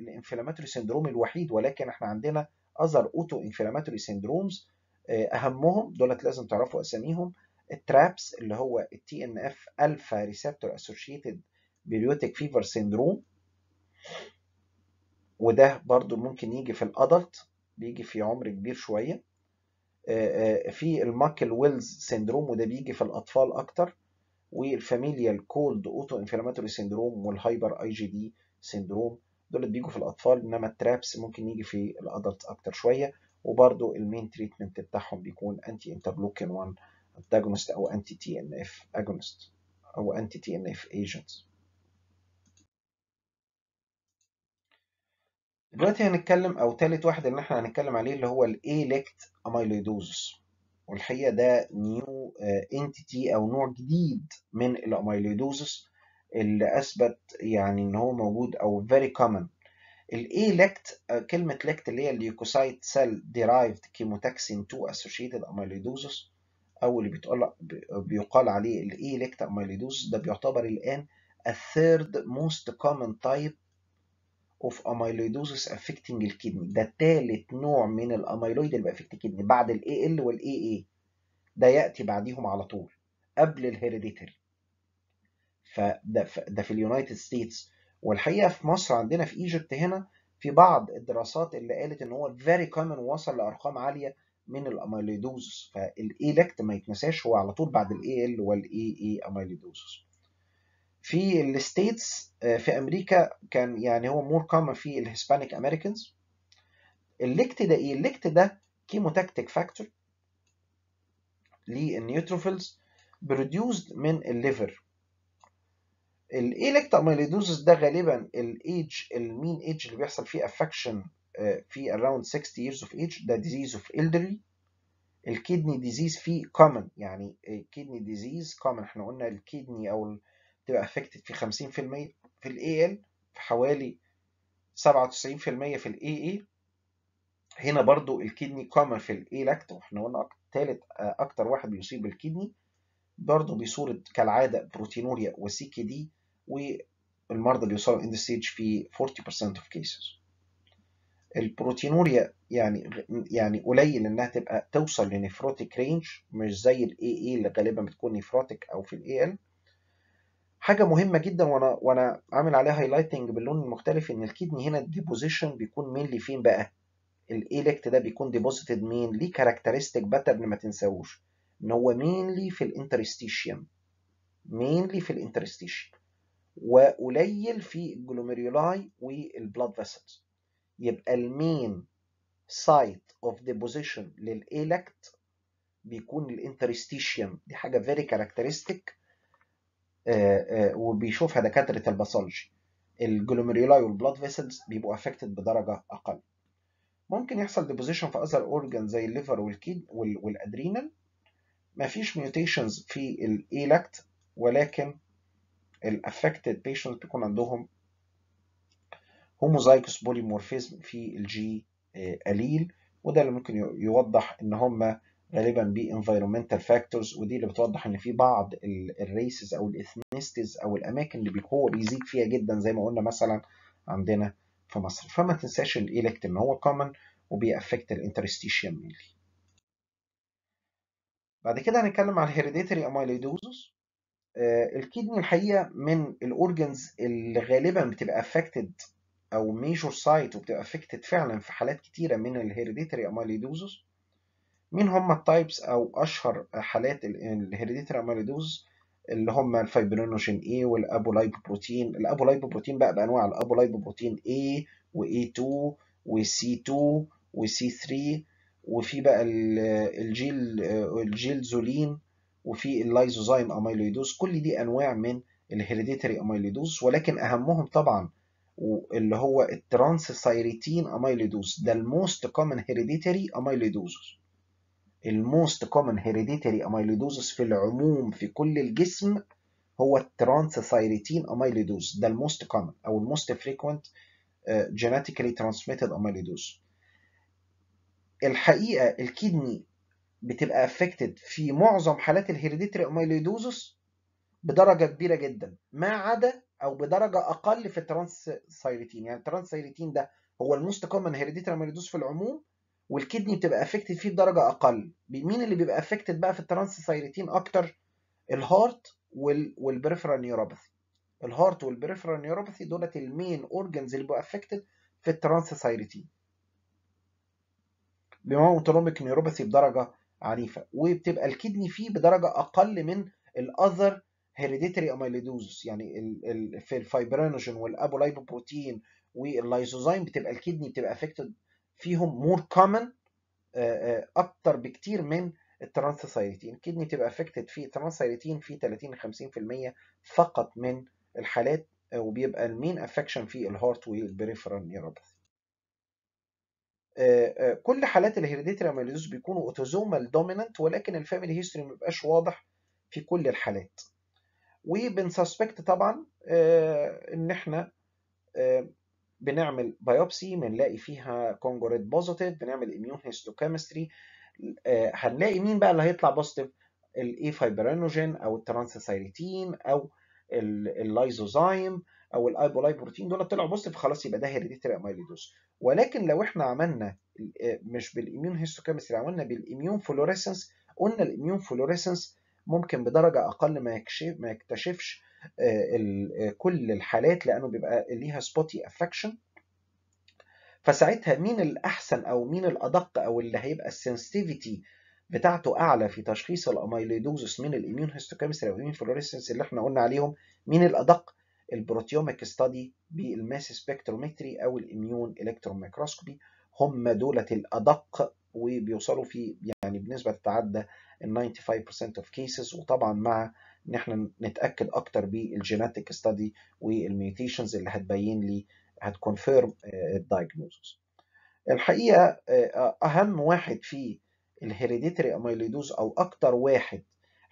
الانفلاماتوري سيندروم الوحيد ولكن احنا عندنا اذر اوتو انفلاماتوري سيندرومز آه، اهمهم دولت لازم تعرفوا اساميهم الترابس اللي هو التي ان اف الفا ريسبتور اسوشيتد بيريوتيك فيفر سيندروم وده برضو ممكن يجي في الادلت بيجي في عمر كبير شويه آه، آه، في الماكل ويلز سيندروم وده بيجي في الاطفال اكتر والفاميليال كولد اوتو انفلاماتوري سيندروم والهايبر اي جي دي سيندروم دول بيجوا في الاطفال انما الترابس ممكن يجي في الادلت اكتر شويه وبرضو المين تريتمنت بتاعهم بيكون انتي انتابلوكين 1 انتاجونست او انتي تي ان اف اجونست او انتي تي ان اف ايجنتس دلوقتي هنتكلم او تالت واحد اللي احنا هنتكلم عليه اللي هو الايليكت اميلويدوزس والحقيقه ده نيو انتيتي آه، او نوع جديد من الاميلويدوزس اللي اثبت يعني ان هو موجود او فيري كومن لكت e آه، كلمه لكت اللي هي الليوكوسايت سيل ديرايفد كيموتاكسين 2 اسوشيتد اميلويدوزس او اللي بيتقال بيقال عليه لكت اميلويدوزس e ده بيعتبر الان الثيرد موست كومن تايب اوف اميلويدوزس افكتنج الكدني ده ثالث نوع من الاميلويد اللي بيفكت الكدني بعد الاي ال والاي اي ده ياتي بعديهم على طول قبل الهيريديتري فده ده في اليونايتد ستيتس والحقيقه في مصر عندنا في ايجيبت هنا في بعض الدراسات اللي قالت ان هو فيري كومن وصل لارقام عاليه من الاميلويدوزس لكت ما يتنساش هو على طول بعد الاي ال والاي اي اميلويدوزس في الستيتس آه، في امريكا كان يعني هو مور كومن في الهسبانيك امريكانز الليكت ده ايه الليكت ده كيموتاكتيك فاكتور للنيوتروفيلز بروديوسد من الليفر الايلكتاميليدوزس ده غالبا الايدج المين ايدج اللي بيحصل فيه افكشن آه، في اراوند 60 years of age ده disease of elderly الكدني ديزيز فيه كومن يعني الكيدني ديزيز كومن احنا قلنا الكدني او تبقى افكتد في 50% في ال في حوالي 97% في ال اي هنا برضو الكدني كومن في الاي لاكت واحنا قلنا تالت آه، اكتر واحد بيصيب بالكدني برضو بصورة كالعادة بروتينوريا وسي كي دي والمرضى اللي يوصلوا اند ستيج في 40% اوف كيسز البروتينوريا يعني يعني قليل انها تبقى توصل لنفروتيك رينج مش زي الاي اي اللي غالبا بتكون نفروتيك او في الاي ال حاجه مهمه جدا وانا وانا عامل عليها هايلايتنج باللون المختلف ان الكدني هنا الديبوزيشن بيكون مينلي فين بقى الايلكت e ده بيكون ديبوزيتد مين ليه كاركترستيك باترن ما تنساوش ان هو مينلي في الانترستيشيوم مينلي في الانترستيشيوم وقليل في الجلوميرولاي والبلاد فيسلز يبقى المين سايت اوف ديبوزيشن للالكت بيكون الانترستيشيوم دي حاجه فيري كاركترستيك آه، آه، وبيشوفها دكاتره الباثولوجي الجلوميرولاي والبلاد فيسلز بيبقوا افكتد بدرجه اقل ممكن يحصل ديبوزيشن في اذر اورجان زي الليفر والكيد والادرينال مفيش ميوتيشنز في الالكت ولكن الافكتد بيشنت بيكون عندهم هوموزايكوس بوليمورفيزم في الجي آه، قليل وده اللي ممكن يوضح ان هم غالبا بي انفيرومنتال فاكتورز ودي اللي بتوضح ان في بعض الريسز او الاثنيستيز او الاماكن اللي بيكون بيزيد فيها جدا زي ما قلنا مثلا عندنا في مصر فما تنساش الالكت ان هو كومن وبيأفكت الانترستيشيال ميلي بعد كده هنتكلم على الهيريديتري اميلويدوزس آه، الكيدني الحقيقة من الأورجنز اللي غالبا بتبقى افكتد أو ميجور سايت وبتبقى افكتد فعلا في حالات كتيرة من الهيريديتري أماليدوزس مين هم التايبس أو أشهر حالات الهيريديتري أماليدوزس اللي هم الفايبرينوجين A والأبولايبوبروتين بروتين بقى بأنواع الأبولايبوبروتين A و A2 و 2 و 3 وفي بقى الجيل آه، الجيل زولين وفي اللايزوزايم اميلويدوز كل دي انواع من الهيريديتري اميلويدوز ولكن اهمهم طبعا اللي هو الترانسسايريتين اميلويدوز ده الموست كومن هيريديتري اميلويدوز الموست كومن هيريديتري اميلويدوز في العموم في كل الجسم هو الترانسسايريتين اميلويدوز ده الموست كومن او الموست فريكوينت جينيتيكلي ترانسميتد اميلويدوز الحقيقه الكدني بتبقى افكتد في معظم حالات الهيريديتري اميلويدوزس بدرجه كبيره جدا ما عدا او بدرجه اقل في الترانس سايريتين يعني الترانس سايريتين ده هو الموست كومن هيريديتري اميلويدوز في العموم والكدني بتبقى افكتد فيه بدرجه اقل مين اللي بيبقى افكتد بقى في الترانس سايريتين اكتر الهارت والبريفرال نيوروباثي الهارت والبريفرال نيوروباثي دولت المين اورجنز اللي بيبقوا افكتد في الترانس سايريتين بيبقى اوتونوميك نيوروباثي بدرجه عنيفه وبتبقى الكدني فيه بدرجه اقل من الاذر هيريديتري اميليدوز يعني في الفايبرينوجين والابولايبوبروتين واللايزوزايم بتبقى الكدني بتبقى افكتد فيهم مور كومن اكتر بكتير من الترانسثايريتين الكدني بتبقى افكتد في الترانسثايريتين في 30 50% فقط من الحالات وبيبقى المين افكشن في الهارت والبريفرال نيوروباث آه، آه، كل حالات الهيريديتري اميلويدوز بيكونوا اوتوزومال دومينانت ولكن الفاميلي هيستوري ما بيبقاش واضح في كل الحالات وبنسسبكت طبعا آه، ان احنا بنعمل بايوبسي بنلاقي فيها كونجوريت بوزيتيف بنعمل اميون هيستوكيمستري هنلاقي مين بقى اللي هيطلع بوزيتيف الاي فايبرينوجين او الترانسثايريتين او اللايزوزايم او الايبولاي بروتين دول طلعوا بوزيتيف خلاص يبقى ده هيريديتري اميلويدوز ولكن لو احنا عملنا آه، مش بالاميون هيستوكيمستري عملنا بالاميون فلوريسنس قلنا الاميون فلوريسنس ممكن بدرجه اقل ما ما يكتشفش آه، آه، كل الحالات لانه بيبقى ليها سبوتي افكشن فساعتها مين الاحسن او مين الادق او اللي هيبقى السنسيتيفيتي بتاعته اعلى في تشخيص الاميليدوزس من الاميون هيستوكيمستري الاميون فلوريسنس اللي احنا قلنا عليهم مين الادق البروتيوميك ستادي بالماس سبكترومتري او الاميون الكترون ميكروسكوبي هم دولة الادق وبيوصلوا في يعني بنسبه تتعدى ال 95% اوف كيسز وطبعا مع ان احنا نتاكد اكتر بالجيناتيك ستادي والميوتيشنز اللي هتبين لي هتكونفيرم الدايجنوزز آه، الحقيقه آه، اهم واحد في الهيريديتري اميلويدوز او اكتر واحد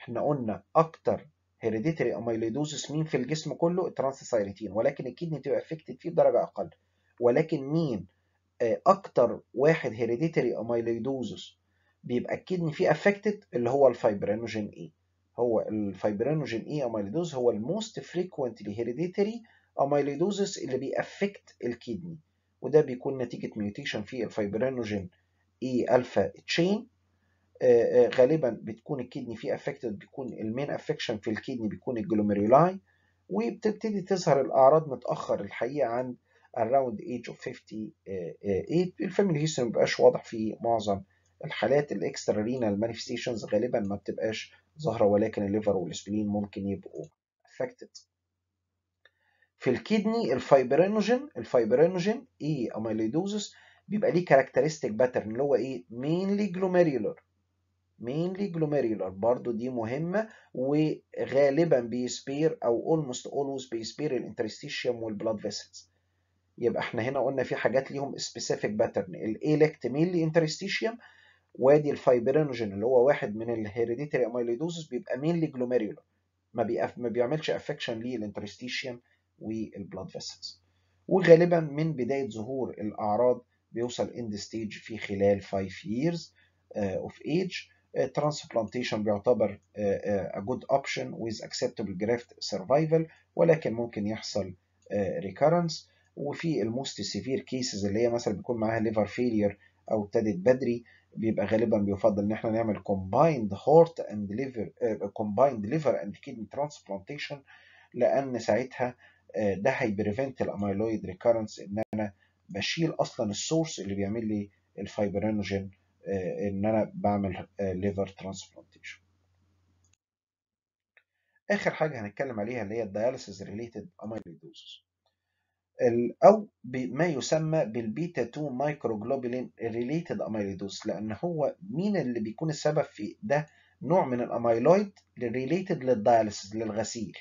احنا قلنا اكتر هيريديتري اميلويدوزس مين في الجسم كله الترانسسايرتين ولكن الكدني بتبقى افكتد فيه بدرجه اقل ولكن مين آه، اكتر واحد هيريديتري اميلويدوزس بيبقى الكدني فيه افكتد اللي هو الفايبرينوجين اي هو الفايبرينوجين اي اميلويدوز هو الموست فريكوينتلي هيريديتري اميلويدوزس اللي بيأفكت الكدني وده بيكون نتيجة ميوتيشن في الفايبرينوجين اي الفا تشين آه، آه، غالبا بتكون الكدني فيه افكتد بيكون المين افكشن في الكدني بيكون الجلوميرولاي وبتبتدي تظهر الاعراض متاخر الحقيقه عن اراوند ايج اوف 58 الفاميلي هيستوري ما بيبقاش واضح في معظم الحالات الاكسترا رينال مانيفستيشنز غالبا ما بتبقاش ظاهره ولكن الليفر والسبلين ممكن يبقوا افكتد في الكدني الفايبرينوجين الفايبرينوجين ايه e اميليدوزس بيبقى ليه كاركترستيك باترن اللي هو ايه مينلي جلوميريولر mainly glomerular برضو دي مهمة وغالبا بيسبير أو almost always بيسبير الانترستيشيوم والبلاد فيسلز يبقى احنا هنا قلنا في حاجات ليهم specific pattern الالكت mainly interstitium وادي الفايبرينوجين اللي هو واحد من الهيريديتري اميليدوزس بيبقى mainly glomerular ما, بيقف ما بيعملش افكشن وال والبلاد فيسلز وغالبا من بداية ظهور الأعراض بيوصل اند ستيج في خلال 5 years آه، of age ترانسبلانتيشن بيعتبر ا جود اوبشن ويز اكسبتبل جرافت سرفايفل ولكن ممكن يحصل ريكيرنس آه، وفي الموست سيفير كيسز اللي هي مثلا بيكون معاها ليفر فيلير او ابتدت بدري بيبقى غالبا بيفضل ان احنا نعمل كومبايند هورت اند ليفر كومبايند ليفر اند كيدني ترانسبلانتيشن لان ساعتها آه، ده هيبريفنت الاميلويد ريكارنس ان انا بشيل اصلا السورس اللي بيعمل لي الفايبرينوجين آه، ان انا بعمل ليفر آه، ترانسبلانتيشن اخر حاجه هنتكلم عليها اللي هي الدياليسيز ريليتد اميلويدوزس او ما يسمى بالبيتا 2 مايكروجلوبولين ريليتد اميلويدوز لان هو مين اللي بيكون السبب في ده نوع من الاميلويد ريليتد للدياليسيز للغسيل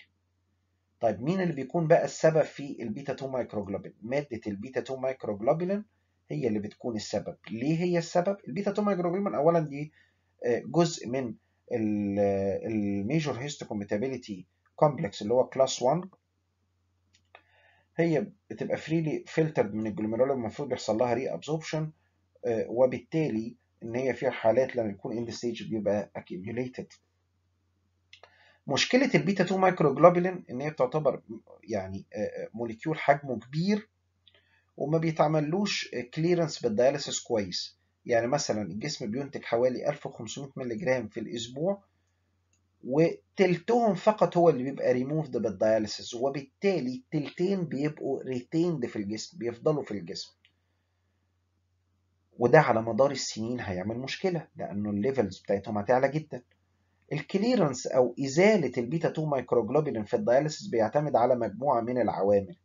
طيب مين اللي بيكون بقى السبب في البيتا 2 مايكروجلوبولين ماده البيتا 2 مايكروجلوبولين هي اللي بتكون السبب ليه هي السبب البيتا توماجلوبولين اولا دي آه، جزء من الميجور هيستوكومباتيبيليتي كومبلكس اللي هو كلاس 1 هي بتبقى فريلي فلترد من الجلوميرولا المفروض بيحصل لها ري ابزوربشن آه، وبالتالي ان هي فيها حالات لما يكون اند ستيج بيبقى اكيميوليتد مشكله البيتا 2 مايكروجلوبولين ان هي بتعتبر يعني موليكيول آه، حجمه كبير وما بيتعملوش كليرنس بالدياليسيس كويس يعني مثلا الجسم بينتج حوالي 1500 مللي جرام في الاسبوع وتلتهم فقط هو اللي بيبقى ريموفد بالدياليسيس وبالتالي التلتين بيبقوا ريتيند في الجسم بيفضلوا في الجسم وده على مدار السنين هيعمل مشكله لانه الليفلز بتاعتهم هتعلى جدا الكليرنس او ازاله البيتا 2 مايكروجلوبولين في الدياليسيس بيعتمد على مجموعه من العوامل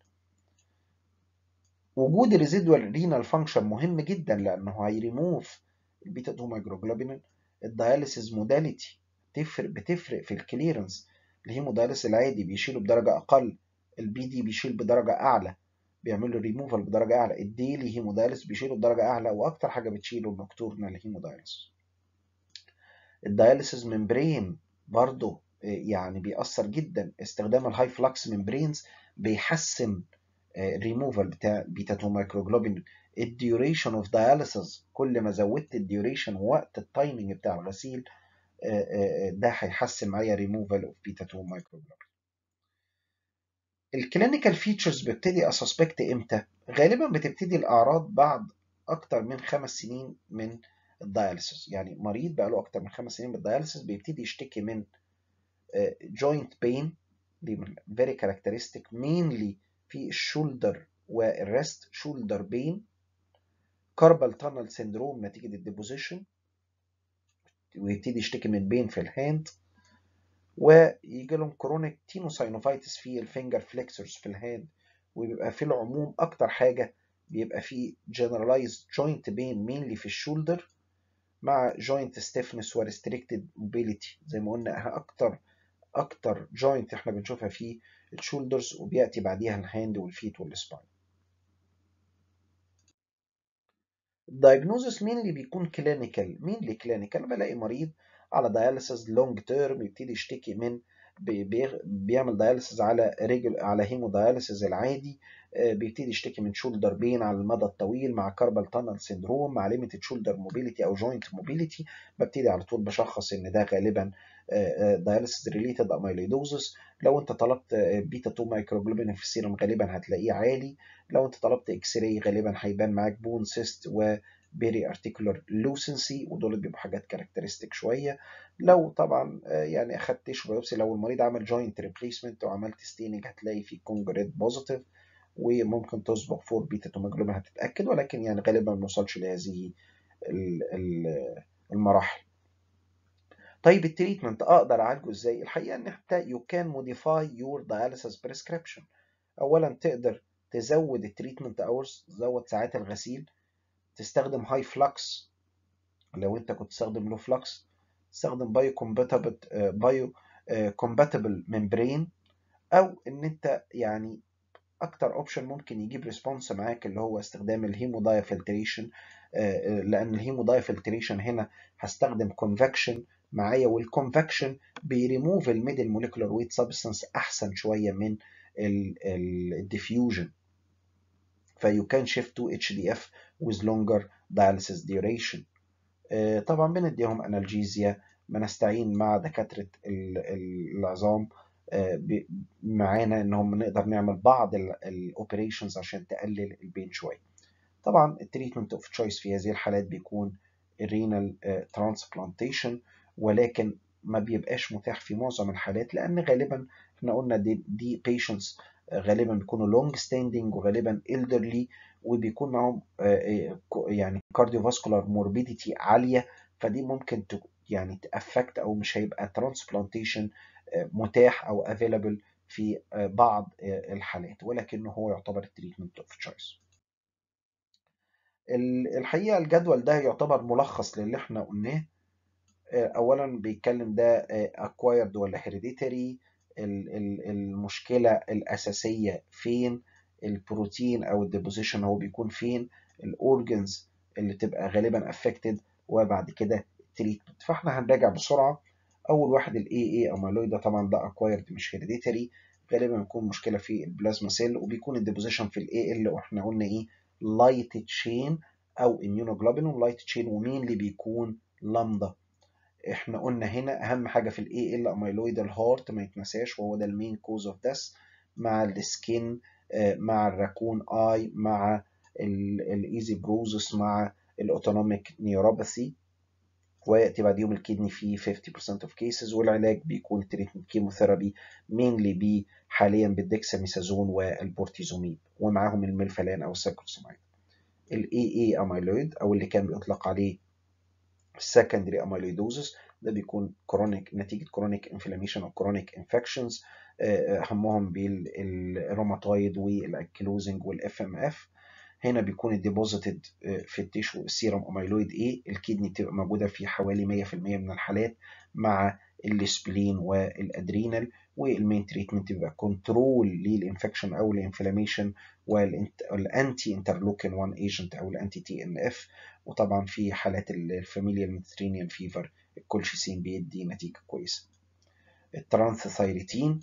وجود الريزيدوال رينال فانكشن مهم جدا لانه هيريموف البيتا 2 مايكروجلوبينين الدياليسيز موداليتي تفرق بتفرق في الكليرنس الهيمودايلس العادي بيشيله بدرجه اقل البي دي بيشيل بدرجه اعلى بيعمل له ريموفال بدرجه اعلى الديلي هيمودايلس بيشيله بدرجه اعلى واكتر حاجه بتشيله النكتورنال هيمودايلس الدياليسيز ممبرين برضه يعني بيأثر جدا استخدام الهاي فلكس ممبرينز بيحسن الريموفال آه، بتاع بيتا 2 مايكروجلوبين الديوريشن اوف دياليسيس كل ما زودت الديوريشن وقت التايمنج بتاع الغسيل آه، آه، ده هيحسن معايا ريموفال اوف بيتا 2 مايكروجلوبين الكلينيكال فيتشرز ببتدي اسسبكت امتى غالبا بتبتدي الاعراض بعد اكتر من خمس سنين من الدياليسيس يعني مريض بقى له اكتر من خمس سنين بالداياليسيس بيبتدي يشتكي من جوينت بين دي فيري كاركترستيك مينلي في الشولدر والريست شولدر بين كاربال تانل سيندروم نتيجة الديبوزيشن ويبتدي يشتكي من بين في الهاند ويجي لهم كرونيك تينوساينوفايتس في الفينجر فليكسرز في الهاند وبيبقى في العموم أكتر حاجة بيبقى فيه جنراليز جوينت بين مينلي في الشولدر مع جوينت ستيفنس وريستريكتد موبيليتي زي ما قلنا أكتر أكتر جوينت احنا بنشوفها فيه الشولدرز وبيأتي بعديها الهاند والفيت والسباين الدايجنوزس مين اللي بيكون كلينيكال مين اللي كلينيكال بلاقي مريض على داياليسيس لونج تيرم يبتدي يشتكي من بيعمل داياليسيس على رجل على هيموداياليسيس العادي آه، بيبتدي يشتكي من شولدر بين على المدى الطويل مع كاربال تانل سيندروم مع ليميتد شولدر موبيليتي او جوينت موبيليتي ببتدي على طول بشخص ان ده غالبا dialysis related amyloidosis لو انت طلبت بيتا 2 مايكروجلوبين في السيرم غالبا هتلاقيه عالي لو انت طلبت اكس راي غالبا هيبان معاك بون سيست و بيري ارتيكولار لوسنسي ودول بيبقوا حاجات كاركترستيك شويه لو طبعا آه، يعني اخدت تيشو بايوبسي لو المريض عمل جوينت ريبليسمنت وعملت ستيننج هتلاقي في كونجريت بوزيتيف وممكن تصبغ فور بيتا توماجلوبين هتتاكد ولكن يعني غالبا ما بنوصلش لهذه المراحل طيب التريتمنت اقدر اعالجه ازاي الحقيقه ان انت يو كان موديفاي يور دياليسيس بريسكريبشن اولا تقدر تزود التريتمنت اورز تزود ساعات الغسيل تستخدم هاي فلكس لو انت كنت تستخدم لو فلكس تستخدم بايو كومباتبل بايو كومباتبل ممبرين او ان انت يعني اكتر اوبشن ممكن يجيب ريسبونس معاك اللي هو استخدام الهيمو آه، فلتريشن آه، لان الهيمو فلتريشن هنا هستخدم كونفكشن معايا والكونفكشن بيريموف الميدل موليكولار ويت سبستانس احسن شويه من الديفيوجن فيو كان شيفت تو اتش دي اف وذ لونجر دايلسيس ديوريشن طبعا بنديهم انالجيزيا بنستعين مع دكاتره العظام آه، معانا ان هم نقدر نعمل بعض الاوبريشنز عشان تقلل البين شويه طبعا التريتمنت اوف تشويس في هذه الحالات بيكون الرينال آه، ترانسبلانتيشن ولكن ما بيبقاش متاح في معظم الحالات لان غالبا احنا قلنا دي, دي patients غالبا بيكونوا لونج ستاندنج وغالبا elderly وبيكون معاهم آه، آه، يعني فاسكولار موربيديتي عاليه فدي ممكن يعني تأفكت او مش هيبقى ترانسبلانتيشن آه، متاح او افيلابل في بعض الحالات ولكنه هو يعتبر التريتمنت اوف تشويس الحقيقه الجدول ده يعتبر ملخص للي احنا قلناه آه، اولا بيتكلم ده آه، acquired ولا hereditary المشكله الاساسيه فين البروتين او الديبوزيشن هو بيكون فين الاورجنز اللي تبقى غالبا افكتد وبعد كده التريتمنت فاحنا هنراجع بسرعه اول واحد الاي اي اميلويد ده طبعا ده اكوايرد مش هيريديتري غالبا بيكون مشكله في البلازما سيل وبيكون الديبوزيشن في الاي ال واحنا قلنا ايه لايت تشين او اميونوجلوبين ولايت تشين ومين اللي بيكون لامدا احنا قلنا هنا اهم حاجه في الاي ال اميلويد الهارت ما يتنساش وهو ده المين كوز اوف ديث مع السكين آه، مع الراكون اي مع الايزي بروزس مع الاوتونوميك نيوروباثي وياتي بعديهم الكدني في 50% اوف كيسز والعلاج بيكون تريتمنت كيموثيرابي مينلي بي حاليا بالديكساميسازون والبورتيزوميب ومعاهم الملفلان او السايكلوسمايد الاي اي اميلويد او اللي كان بيطلق عليه secondary amyloidosis ده بيكون كرونيك نتيجه كرونيك انفلاميشن او كرونيك انفكشنز آه، آه، همهم بالروماتويد والكلوزنج والاف ام اف هنا بيكون الديبوزيتد آه، في التيشو السيروم اميلويد اي الكدني بتبقى موجوده في حوالي 100% من الحالات مع السبلين والادرينال والمين تريتمنت بيبقى كنترول للانفكشن او الانفلاميشن والانتي انترلوكين 1 ايجنت او الانتي تي ان اف وطبعا في حالات الفاميليا ميديترينيان فيفر الكولشيسين بيدي نتيجة كويسة الترانثثايريتين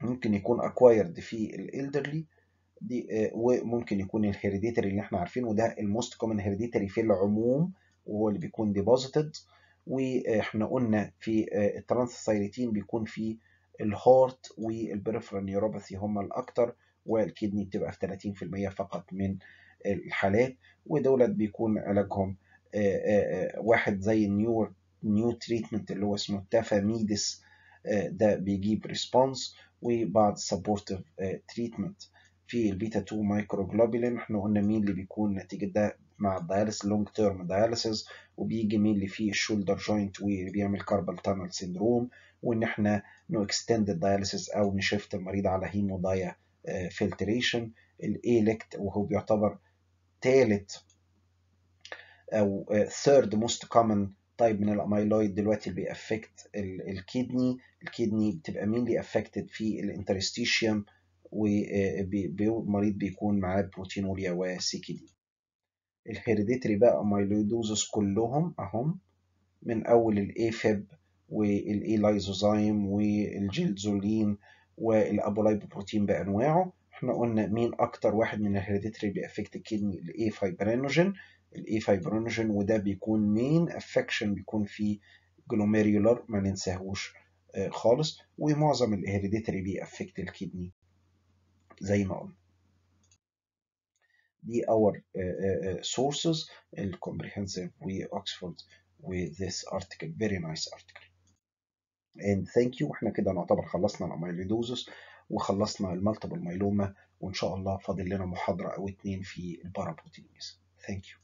ممكن يكون اكوايرد في الالدرلي دي آه، وممكن يكون الهيريديتري اللي احنا عارفينه ده الموست كومن هيريديتري في العموم وهو اللي بيكون ديبوزيتد واحنا قلنا في آه، الترانثثايريتين بيكون في الهارت والبريفرال نيوروباثي هم الاكتر والكدني بتبقى في 30% فقط من الحالات ودولت بيكون علاجهم آه، آه، آه، واحد زي النيو نيو تريتمنت اللي هو اسمه تافاميدس ده بيجيب ريسبونس وبعض سبورتيف تريتمنت في البيتا 2 مايكروجلوبولين احنا قلنا مين اللي بيكون نتيجة ده مع الدياليس لونج تيرم دياليسيس وبيجي مين اللي فيه الشولدر جوينت وبيعمل كاربال تانل سيندروم وان احنا نو اكستند الدياليسيس او نشفت المريض على هيمو دايا فلتريشن الايلكت وهو بيعتبر تالت او ثيرد موست كومن تايب من الاميلويد دلوقتي اللي بيأفكت الكدني الكدني بتبقى اللي افكتد في الانترستيشيوم والمريض آه، بيكون معاه بروتينوريا وسي كي دي الهيريديتري بقى اميلويدوزس كلهم اهم من اول الايفيب والايلايزوزايم والجلزولين والابولايبوبروتين بانواعه احنا قلنا مين اكتر واحد من الهيريديتري بيأفكت الكدني الاي فايبرينوجين الاي فايبرينوجين وده بيكون مين افكشن بيكون فيه جلوميريولار ما ننساهوش آه، خالص ومعظم الهيريديتري بيأفكت الكدني زي ما قلنا دي our سورسز آه، الكومبريهنسيف آه، sources الcomprehensive و Oxford with ارتكل article very nice and thank you احنا كده نعتبر خلصنا الاميليدوزس وخلصنا المالتيبل مايلوما وإن شاء الله فاضل لنا محاضرة أو اتنين في البارابوتينيز ثانك يو